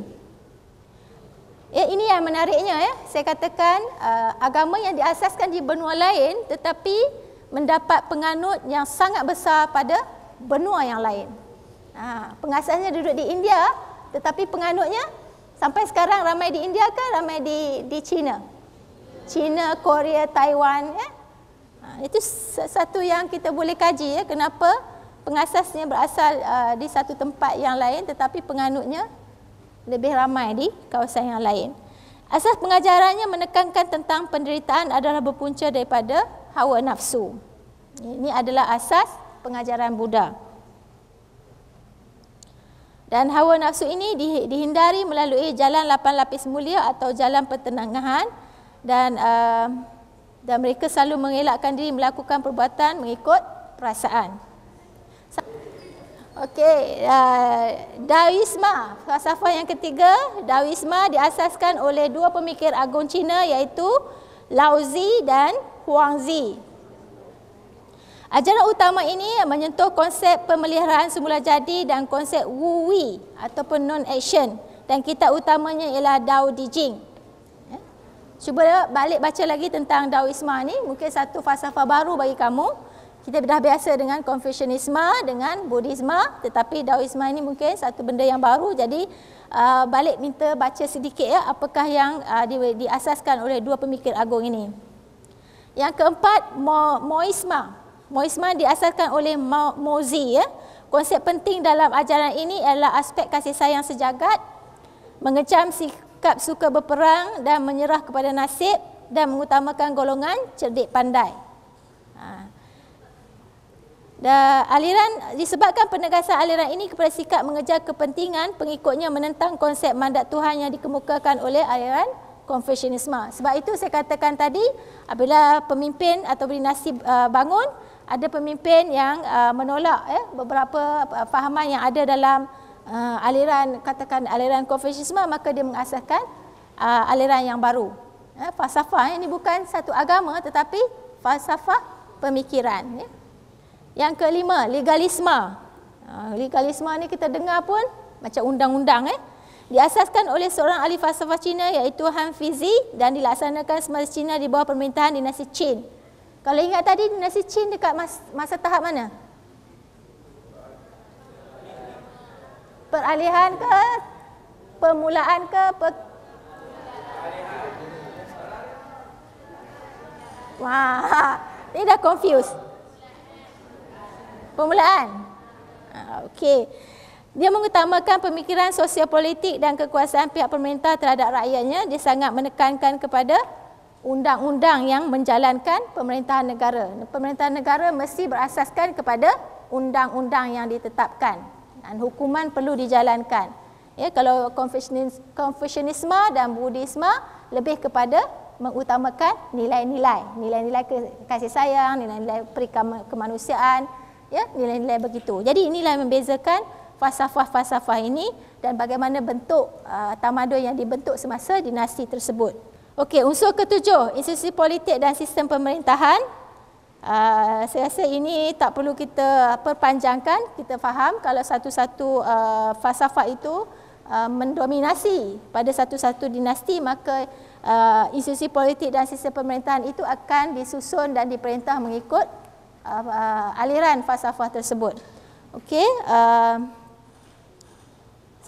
Ya, ini yang menariknya. Ya. Saya katakan uh, agama yang diasaskan di benua lain tetapi mendapat penganut yang sangat besar pada benua yang lain. Ha, pengasasnya duduk di India, tetapi penganutnya sampai sekarang ramai di India ke ramai di di China? China, Korea, Taiwan. Ya? Ha, itu satu yang kita boleh kaji. Ya? Kenapa pengasasnya berasal uh, di satu tempat yang lain, tetapi penganutnya lebih ramai di kawasan yang lain. Asas pengajarannya menekankan tentang penderitaan adalah berpunca daripada hawa nafsu. Ini adalah asas pengajaran Buddha. Dan hawa nafsu ini dihindari melalui jalan lapan lapis mulia atau jalan pertenangan dan uh, dan mereka selalu mengelakkan diri melakukan perbuatan mengikut perasaan. Okey, uh, Daoisma, falsafah yang ketiga, Daoisme diasaskan oleh dua pemikir agung Cina iaitu Laozi dan Huang Zi. Ajaran utama ini menyentuh konsep pemeliharaan semula jadi dan konsep Wu Wei ataupun non-action dan kita utamanya ialah Dao Di Jing. Ya. Cuba balik baca lagi tentang Daoisme ni, mungkin satu falsafah baru bagi kamu. Kita dah biasa dengan Confucianisme, dengan Buddhisme, tetapi Daoisme ini mungkin satu benda yang baru. Jadi uh, balik minta baca sedikit ya, apakah yang uh, di, diasaskan oleh dua pemikir agung ini. Yang keempat, mo, moisma. Moisma diasaskan oleh mo, mozi. Ya. Konsep penting dalam ajaran ini adalah aspek kasih sayang sejagat, mengecam sikap suka berperang dan menyerah kepada nasib dan mengutamakan golongan cerdik pandai. Ha. Dan aliran disebabkan penegasan aliran ini kepada sikap mengejar kepentingan pengikutnya menentang konsep mandat Tuhan yang dikemukakan oleh aliran konfesionisme. Sebab itu saya katakan tadi, apabila pemimpin atau beri nasib uh, bangun, ada pemimpin yang uh, menolak eh, beberapa uh, fahaman yang ada dalam uh, aliran, katakan aliran konfesionisme, maka dia mengasaskan uh, aliran yang baru. Eh, falsafah, eh, ini bukan satu agama tetapi falsafah pemikiran. Eh. Yang kelima, legalisme. Uh, legalisme ni kita dengar pun macam undang-undang. Eh diasaskan oleh seorang ahli falsafah Cina iaitu Han Fizi dan dilaksanakan semasa Cina di bawah pemerintahan dinasti Qin. Kalau ingat tadi dinasti Qin dekat masa, masa tahap mana? Peralihan ke? Permulaan ke? Per... Wah, ini dah confuse. Permulaan. Ah, okey. Dia mengutamakan pemikiran sosial politik dan kekuasaan pihak pemerintah terhadap rakyatnya. Dia sangat menekankan kepada undang-undang yang menjalankan pemerintahan negara. Pemerintahan negara mesti berasaskan kepada undang-undang yang ditetapkan dan hukuman perlu dijalankan. Ya, kalau konfesionisme dan budisme lebih kepada mengutamakan nilai-nilai, nilai-nilai kasih sayang, nilai-nilai perikemanusiaan, ya, nilai-nilai begitu. Jadi inilah yang membezakan falsafah-falsafah ini dan bagaimana bentuk uh, tamadun yang dibentuk semasa dinasti tersebut. Okey, unsur ketujuh, institusi politik dan sistem pemerintahan. Uh, saya rasa ini tak perlu kita perpanjangkan, kita faham kalau satu-satu uh, falsafah itu uh, mendominasi pada satu-satu dinasti maka uh, institusi politik dan sistem pemerintahan itu akan disusun dan diperintah mengikut uh, uh, aliran falsafah tersebut. Okey, uh,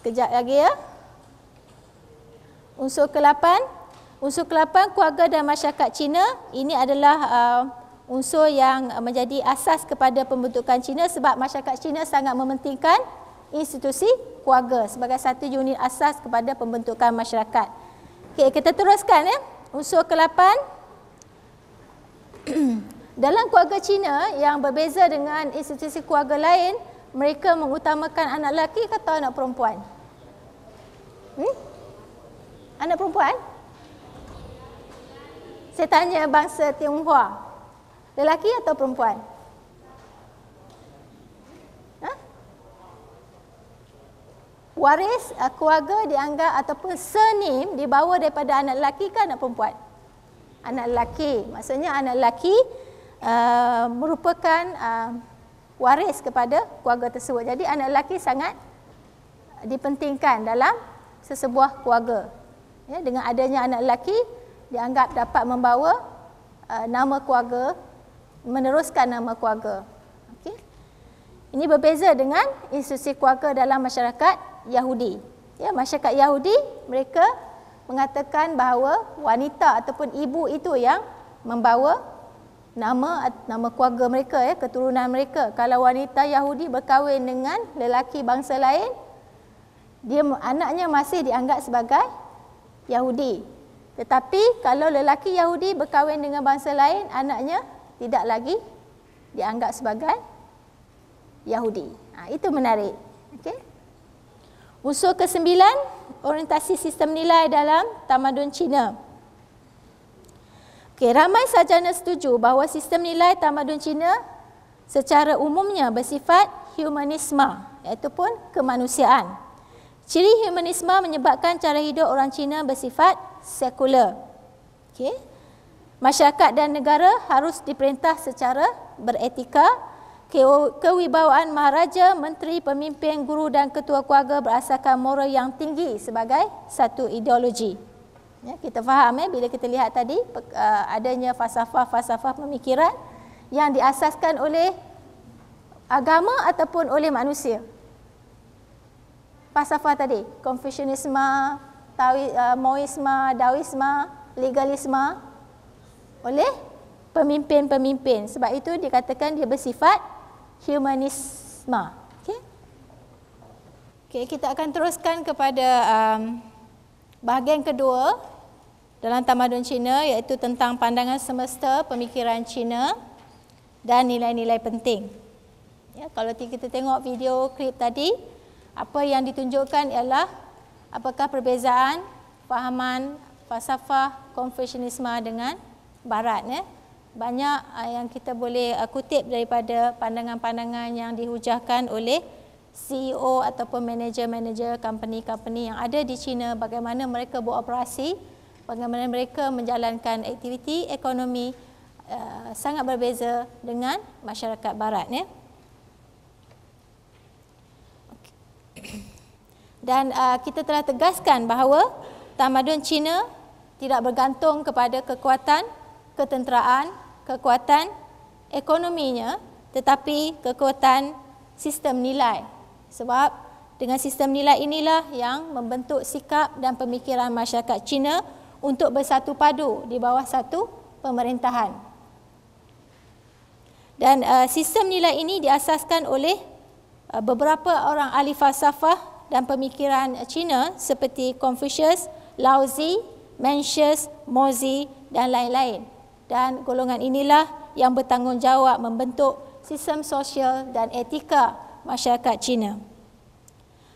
Sekejap lagi ya. Unsur ke-8. Unsur ke-8 keluarga dan masyarakat Cina. Ini adalah uh, unsur yang menjadi asas kepada pembentukan Cina sebab masyarakat Cina sangat mementingkan institusi keluarga sebagai satu unit asas kepada pembentukan masyarakat. Okay, kita teruskan ya. Unsur ke-8. Dalam keluarga Cina yang berbeza dengan institusi keluarga lain, mereka mengutamakan anak lelaki atau anak perempuan? Hmm? Anak perempuan? Saya tanya bangsa Tionghoa. Lelaki atau perempuan? Ha? Waris keluarga dianggap ataupun senim dibawa daripada anak lelaki ke anak perempuan? Anak lelaki. Maksudnya anak lelaki uh, merupakan... Uh, waris kepada keluarga tersebut. Jadi anak lelaki sangat dipentingkan dalam sesebuah keluarga. Ya, dengan adanya anak lelaki dianggap dapat membawa uh, nama keluarga, meneruskan nama keluarga. Okey. Ini berbeza dengan institusi keluarga dalam masyarakat Yahudi. Ya, masyarakat Yahudi mereka mengatakan bahawa wanita ataupun ibu itu yang membawa nama nama keluarga mereka ya keturunan mereka kalau wanita Yahudi berkahwin dengan lelaki bangsa lain dia anaknya masih dianggap sebagai Yahudi tetapi kalau lelaki Yahudi berkahwin dengan bangsa lain anaknya tidak lagi dianggap sebagai Yahudi ha, itu menarik okey unsur ke-9 orientasi sistem nilai dalam tamadun Cina Okay, ramai sarjana setuju bahawa sistem nilai tamadun Cina secara umumnya bersifat humanisma, iaitu pun kemanusiaan. Ciri humanisma menyebabkan cara hidup orang Cina bersifat sekular. Okay. Masyarakat dan negara harus diperintah secara beretika. Kewibawaan maharaja, menteri, pemimpin, guru dan ketua keluarga berasaskan moral yang tinggi sebagai satu ideologi. Ya, kita faham ya bila kita lihat tadi uh, adanya falsafah-falsafah pemikiran yang diasaskan oleh agama ataupun oleh manusia. Falsafah tadi, Confucianisme, Taoisme, uh, Daoisme, Legalisme oleh pemimpin-pemimpin. Sebab itu dikatakan dia bersifat humanisme. Okay, Okey, kita akan teruskan kepada um, bahagian kedua dalam tamadun Cina iaitu tentang pandangan semesta, pemikiran Cina dan nilai-nilai penting. Ya, kalau kita tengok video klip tadi, apa yang ditunjukkan ialah apakah perbezaan fahaman falsafah konfusianisme dengan barat ya. Banyak ah, yang kita boleh ah, kutip daripada pandangan-pandangan yang dihujahkan oleh CEO ataupun manager-manager company-company yang ada di China bagaimana mereka beroperasi operasi pengamalan mereka menjalankan aktiviti ekonomi uh, sangat berbeza dengan masyarakat barat ya. Dan uh, kita telah tegaskan bahawa tamadun Cina tidak bergantung kepada kekuatan ketenteraan, kekuatan ekonominya tetapi kekuatan sistem nilai. Sebab dengan sistem nilai inilah yang membentuk sikap dan pemikiran masyarakat Cina untuk bersatu padu di bawah satu pemerintahan. Dan uh, sistem nilai ini diasaskan oleh uh, beberapa orang ahli falsafah dan pemikiran Cina seperti Confucius, Laozi, Mencius, Mozi dan lain-lain. Dan golongan inilah yang bertanggungjawab membentuk sistem sosial dan etika masyarakat Cina.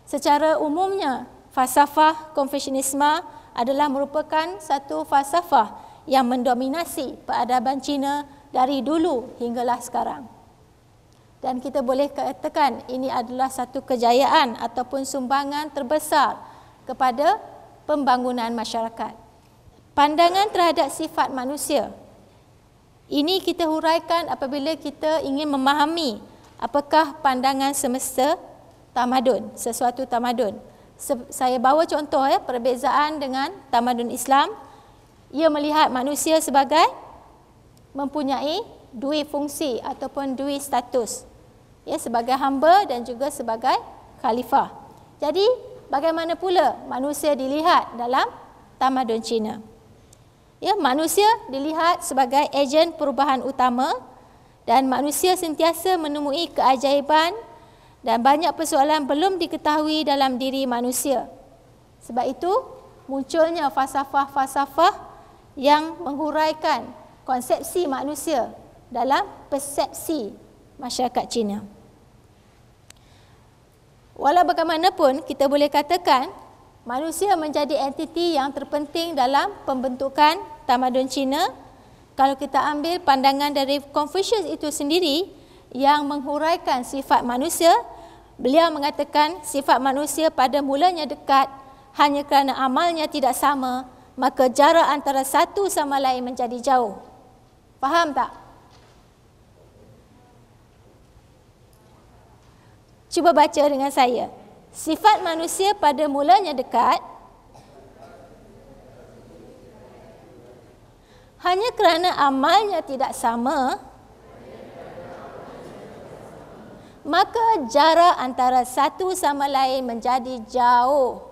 Secara umumnya, falsafah Confucianisme adalah merupakan satu falsafah yang mendominasi peradaban Cina dari dulu hinggalah sekarang. Dan kita boleh katakan ini adalah satu kejayaan ataupun sumbangan terbesar kepada pembangunan masyarakat. Pandangan terhadap sifat manusia. Ini kita huraikan apabila kita ingin memahami apakah pandangan semesta tamadun, sesuatu tamadun saya bawa contoh ya perbezaan dengan tamadun Islam ia melihat manusia sebagai mempunyai dua fungsi ataupun dua status ya sebagai hamba dan juga sebagai khalifah jadi bagaimana pula manusia dilihat dalam tamadun Cina ya manusia dilihat sebagai ejen perubahan utama dan manusia sentiasa menemui keajaiban dan banyak persoalan belum diketahui dalam diri manusia. Sebab itu munculnya falsafah-falsafah yang menghuraikan konsepsi manusia dalam persepsi masyarakat Cina. Walau bagaimanapun kita boleh katakan manusia menjadi entiti yang terpenting dalam pembentukan tamadun Cina. Kalau kita ambil pandangan dari Confucius itu sendiri yang menghuraikan sifat manusia, Beliau mengatakan sifat manusia pada mulanya dekat hanya kerana amalnya tidak sama, maka jarak antara satu sama lain menjadi jauh. Faham tak? Cuba baca dengan saya. Sifat manusia pada mulanya dekat hanya kerana amalnya tidak sama, maka jarak antara satu sama lain menjadi jauh.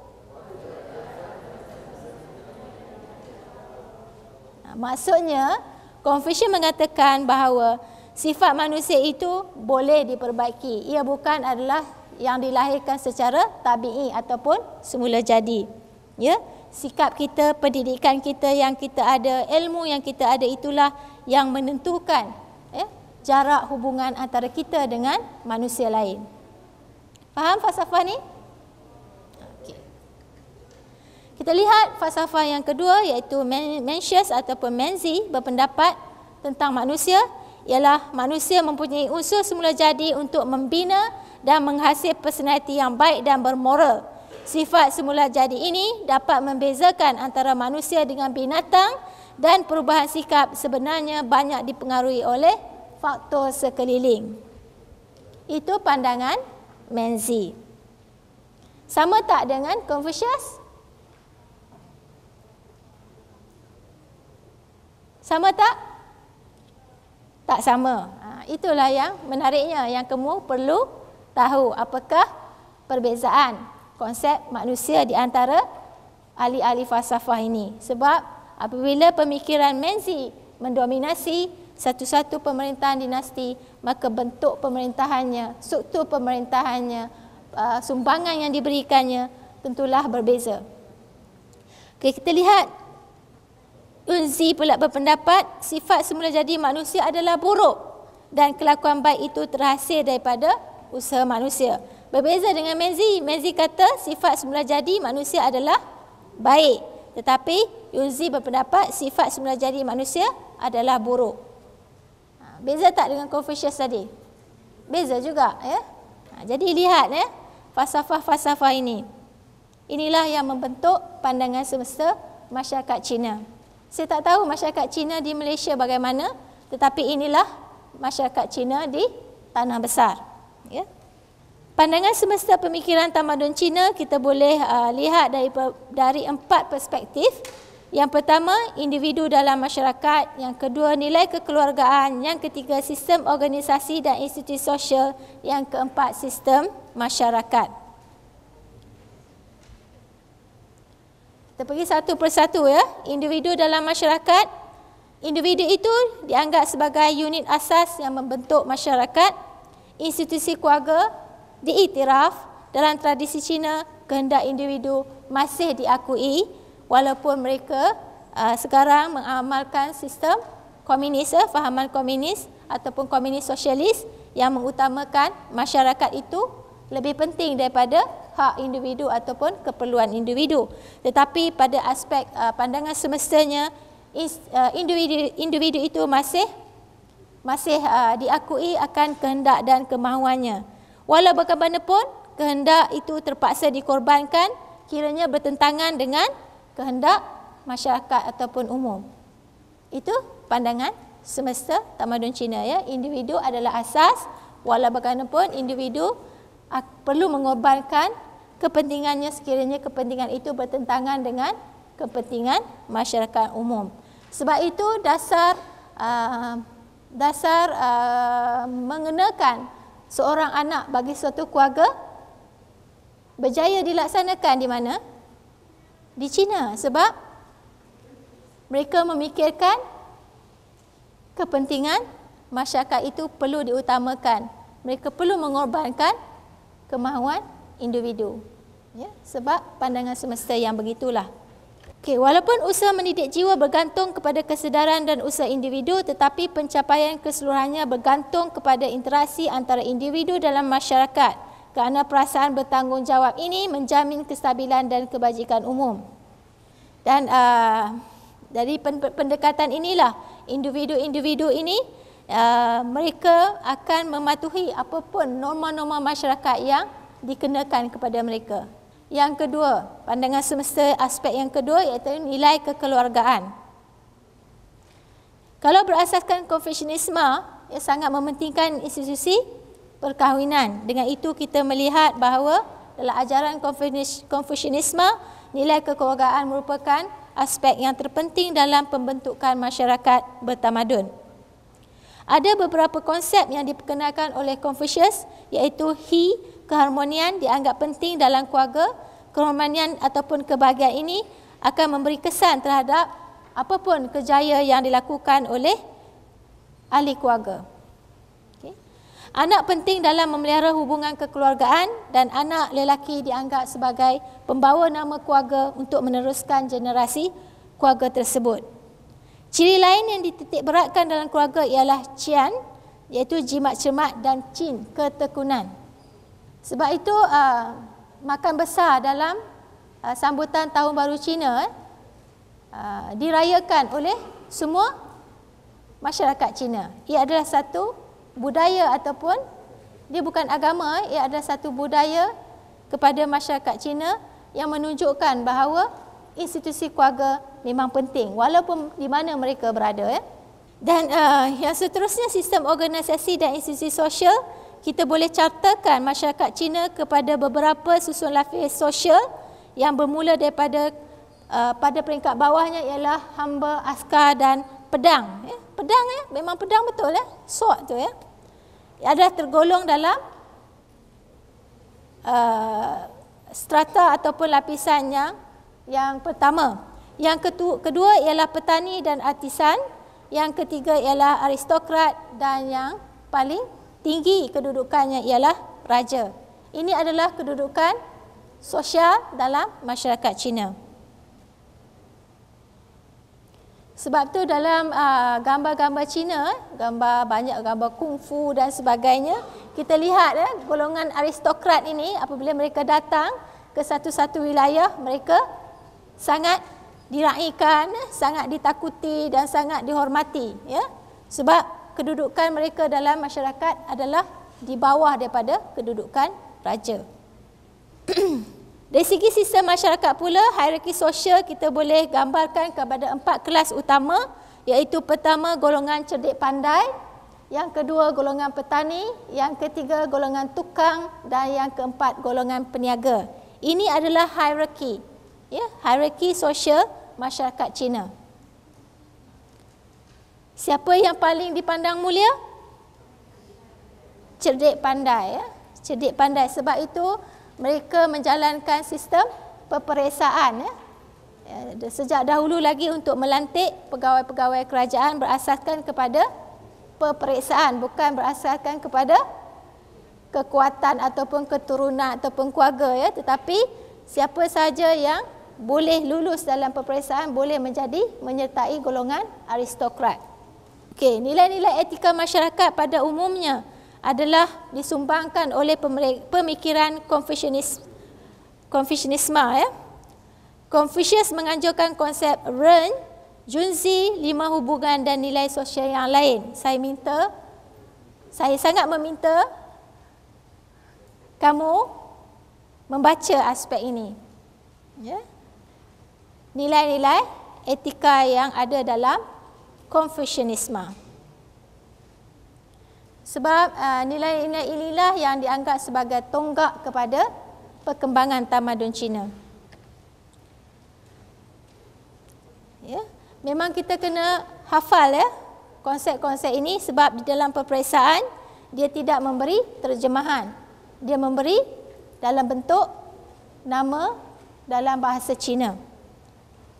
Ha, maksudnya, Confucius mengatakan bahawa sifat manusia itu boleh diperbaiki. Ia bukan adalah yang dilahirkan secara tabi'i ataupun semula jadi. Ya, sikap kita, pendidikan kita yang kita ada, ilmu yang kita ada itulah yang menentukan ya, jarak hubungan antara kita dengan manusia lain. Faham falsafah ni? Okay. Kita lihat falsafah yang kedua iaitu Mencius ataupun Menzi berpendapat tentang manusia ialah manusia mempunyai unsur semula jadi untuk membina dan menghasil personaliti yang baik dan bermoral. Sifat semula jadi ini dapat membezakan antara manusia dengan binatang dan perubahan sikap sebenarnya banyak dipengaruhi oleh faktor sekeliling. Itu pandangan Menzi. Sama tak dengan Confucius? Sama tak? Tak sama. Ha, itulah yang menariknya, yang kamu perlu tahu apakah perbezaan konsep manusia di antara ahli-ahli falsafah ini. Sebab apabila pemikiran Menzi mendominasi satu-satu pemerintahan dinasti, maka bentuk pemerintahannya, struktur pemerintahannya, uh, sumbangan yang diberikannya tentulah berbeza. Okay, kita lihat Unzi pula berpendapat sifat semula jadi manusia adalah buruk dan kelakuan baik itu terhasil daripada usaha manusia. Berbeza dengan Menzi, Menzi kata sifat semula jadi manusia adalah baik. Tetapi Yunzi berpendapat sifat semula jadi manusia adalah buruk. Beza tak dengan Confucius tadi? Beza juga ya. Ha, jadi lihat ya falsafah-falsafah ini. Inilah yang membentuk pandangan semesta masyarakat Cina. Saya tak tahu masyarakat Cina di Malaysia bagaimana, tetapi inilah masyarakat Cina di tanah besar. Ya. Pandangan semesta pemikiran tamadun Cina kita boleh uh, lihat dari dari empat perspektif. Yang pertama, individu dalam masyarakat. Yang kedua, nilai kekeluargaan. Yang ketiga, sistem organisasi dan institusi sosial. Yang keempat, sistem masyarakat. Kita pergi satu persatu ya. Individu dalam masyarakat. Individu itu dianggap sebagai unit asas yang membentuk masyarakat. Institusi keluarga diiktiraf dalam tradisi Cina kehendak individu masih diakui walaupun mereka uh, sekarang mengamalkan sistem komunis, eh, fahaman komunis ataupun komunis sosialis yang mengutamakan masyarakat itu lebih penting daripada hak individu ataupun keperluan individu. Tetapi pada aspek uh, pandangan semestanya, is, uh, individu, individu itu masih masih uh, diakui akan kehendak dan kemahuannya. Walau bagaimanapun, kehendak itu terpaksa dikorbankan kiranya bertentangan dengan kehendak masyarakat ataupun umum. Itu pandangan semesta tamadun Cina ya. Individu adalah asas walau bagaimanapun individu perlu mengorbankan kepentingannya sekiranya kepentingan itu bertentangan dengan kepentingan masyarakat umum. Sebab itu dasar uh, dasar uh, mengenakan seorang anak bagi suatu keluarga berjaya dilaksanakan di mana? di China sebab mereka memikirkan kepentingan masyarakat itu perlu diutamakan. Mereka perlu mengorbankan kemahuan individu. Ya, sebab pandangan semesta yang begitulah. Okay, walaupun usaha mendidik jiwa bergantung kepada kesedaran dan usaha individu tetapi pencapaian keseluruhannya bergantung kepada interaksi antara individu dalam masyarakat kerana perasaan bertanggungjawab ini menjamin kestabilan dan kebajikan umum. Dan uh, dari pendekatan inilah individu-individu ini uh, mereka akan mematuhi apapun norma-norma masyarakat yang dikenakan kepada mereka. Yang kedua, pandangan semesta aspek yang kedua iaitu nilai kekeluargaan. Kalau berasaskan konfesionisme, ia sangat mementingkan institusi perkahwinan. Dengan itu kita melihat bahawa dalam ajaran Confucianisme, nilai kekeluargaan merupakan aspek yang terpenting dalam pembentukan masyarakat bertamadun. Ada beberapa konsep yang diperkenalkan oleh Confucius iaitu hi keharmonian dianggap penting dalam keluarga. Keharmonian ataupun kebahagiaan ini akan memberi kesan terhadap apapun kejayaan yang dilakukan oleh ahli keluarga. Anak penting dalam memelihara hubungan kekeluargaan dan anak lelaki dianggap sebagai pembawa nama keluarga untuk meneruskan generasi keluarga tersebut. Ciri lain yang dititik beratkan dalam keluarga ialah cian iaitu jimat cermat dan cin ketekunan. Sebab itu uh, makan besar dalam uh, sambutan tahun baru Cina uh, dirayakan oleh semua masyarakat Cina. Ia adalah satu budaya ataupun dia bukan agama, ia ada satu budaya kepada masyarakat Cina yang menunjukkan bahawa institusi keluarga memang penting walaupun di mana mereka berada. Eh. Dan eh, yang seterusnya sistem organisasi dan institusi sosial, kita boleh catakan masyarakat Cina kepada beberapa susun lafiz sosial yang bermula daripada eh, pada peringkat bawahnya ialah hamba, askar dan pedang. Eh pedang ya, memang pedang betul ya, sword tu eh. ya. Ia adalah tergolong dalam uh, strata ataupun lapisan yang yang pertama. Yang ketu, kedua ialah petani dan artisan, yang ketiga ialah aristokrat dan yang paling tinggi kedudukannya ialah raja. Ini adalah kedudukan sosial dalam masyarakat Cina. Sebab tu dalam ah, gambar-gambar Cina, gambar banyak gambar kungfu dan sebagainya, kita lihat ya, golongan aristokrat ini apabila mereka datang ke satu-satu wilayah, mereka sangat diraikan, eh, sangat ditakuti dan sangat dihormati. Ya. Sebab kedudukan mereka dalam masyarakat adalah di bawah daripada kedudukan raja. Dari segi sistem masyarakat pula, hierarki sosial kita boleh gambarkan kepada empat kelas utama iaitu pertama golongan cerdik pandai, yang kedua golongan petani, yang ketiga golongan tukang dan yang keempat golongan peniaga. Ini adalah hierarki. Ya, hierarki sosial masyarakat Cina. Siapa yang paling dipandang mulia? Cerdik pandai ya. Cerdik pandai sebab itu mereka menjalankan sistem peperiksaan ya. ya sejak dahulu lagi untuk melantik pegawai-pegawai kerajaan berasaskan kepada peperiksaan bukan berasaskan kepada kekuatan ataupun keturunan ataupun keluarga ya tetapi siapa sahaja yang boleh lulus dalam peperiksaan boleh menjadi menyertai golongan aristokrat okey nilai-nilai etika masyarakat pada umumnya adalah disumbangkan oleh pemikiran Confucianis, Confucianisme. Ya. Confucius menganjurkan konsep Ren, Junzi, lima hubungan dan nilai sosial yang lain. Saya minta, saya sangat meminta kamu membaca aspek ini. Ya. Nilai-nilai etika yang ada dalam Confucianisme. Sebab nilai-nilai uh, inilah yang dianggap sebagai tonggak kepada perkembangan tamadun Cina. Ya, memang kita kena hafal ya konsep-konsep ini sebab di dalam peperiksaan dia tidak memberi terjemahan. Dia memberi dalam bentuk nama dalam bahasa Cina.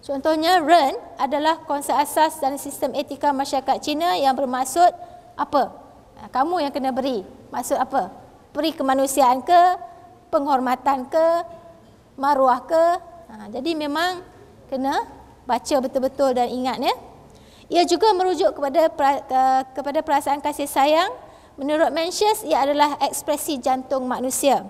Contohnya ren adalah konsep asas dan sistem etika masyarakat Cina yang bermaksud apa? Ah, kamu yang kena beri. Maksud apa? Beri kemanusiaan ke? Penghormatan ke? Maruah ke? Ha, jadi memang kena baca betul-betul dan ingat ya. Ia juga merujuk kepada kepada perasaan kasih sayang. Menurut Mencius, ia adalah ekspresi jantung manusia.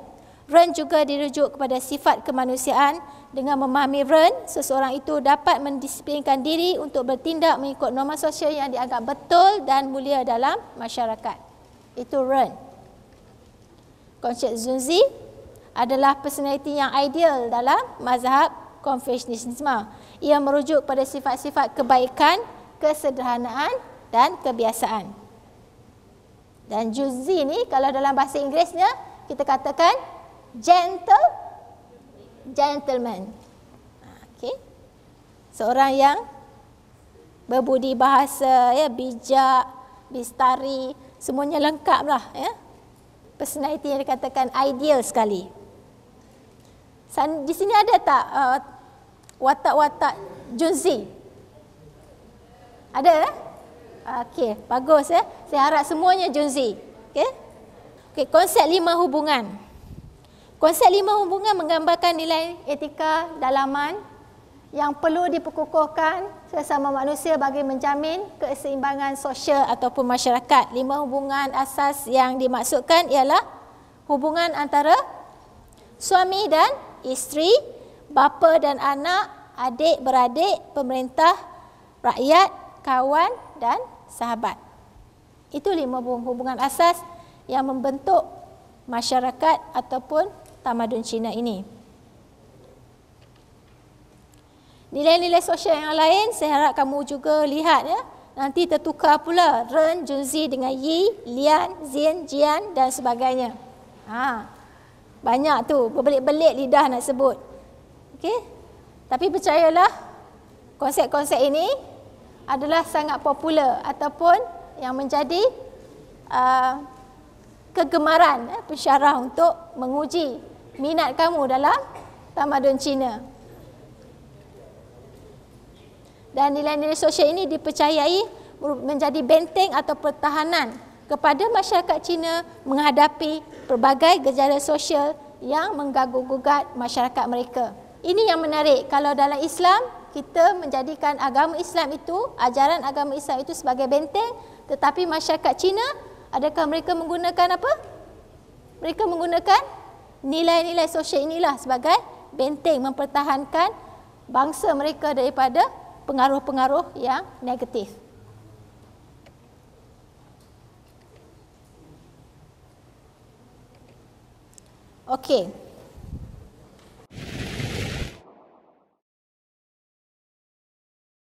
Ren juga dirujuk kepada sifat kemanusiaan. Dengan memahami Ren, seseorang itu dapat mendisiplinkan diri untuk bertindak mengikut norma sosial yang dianggap betul dan mulia dalam masyarakat itu Ren. Konsep Zunzi adalah personaliti yang ideal dalam mazhab Confucianism. Ia merujuk pada sifat-sifat kebaikan, kesederhanaan dan kebiasaan. Dan Zunzi ni kalau dalam bahasa Inggerisnya kita katakan gentle gentleman. Okay. Seorang yang berbudi bahasa ya bijak, bistari, semuanya lengkap lah. Ya. Personality yang dikatakan ideal sekali. Di sini ada tak uh, watak-watak Junzi? Ada? Eh? Okey, bagus. Eh? Saya harap semuanya Junzi. okay? okay, konsep lima hubungan. Konsep lima hubungan menggambarkan nilai etika, dalaman, yang perlu diperkukuhkan sesama manusia bagi menjamin keseimbangan sosial ataupun masyarakat. Lima hubungan asas yang dimaksudkan ialah hubungan antara suami dan isteri, bapa dan anak, adik-beradik, pemerintah, rakyat, kawan dan sahabat. Itu lima hubungan asas yang membentuk masyarakat ataupun tamadun Cina ini. Nilai-nilai sosial yang lain saya harap kamu juga lihat ya. Nanti tertukar pula Ren, Junzi dengan Yi, Lian, Zin, Jian dan sebagainya. Ha. Banyak tu, berbelit-belit lidah nak sebut. Okey. Tapi percayalah konsep-konsep ini adalah sangat popular ataupun yang menjadi uh, kegemaran eh, pensyarah untuk menguji minat kamu dalam tamadun Cina dan nilai-nilai sosial ini dipercayai menjadi benteng atau pertahanan kepada masyarakat Cina menghadapi pelbagai gejala sosial yang mengganggu gugat masyarakat mereka. Ini yang menarik kalau dalam Islam kita menjadikan agama Islam itu, ajaran agama Islam itu sebagai benteng tetapi masyarakat Cina adakah mereka menggunakan apa? Mereka menggunakan nilai-nilai sosial inilah sebagai benteng mempertahankan bangsa mereka daripada pengaruh-pengaruh yang negatif. Okey.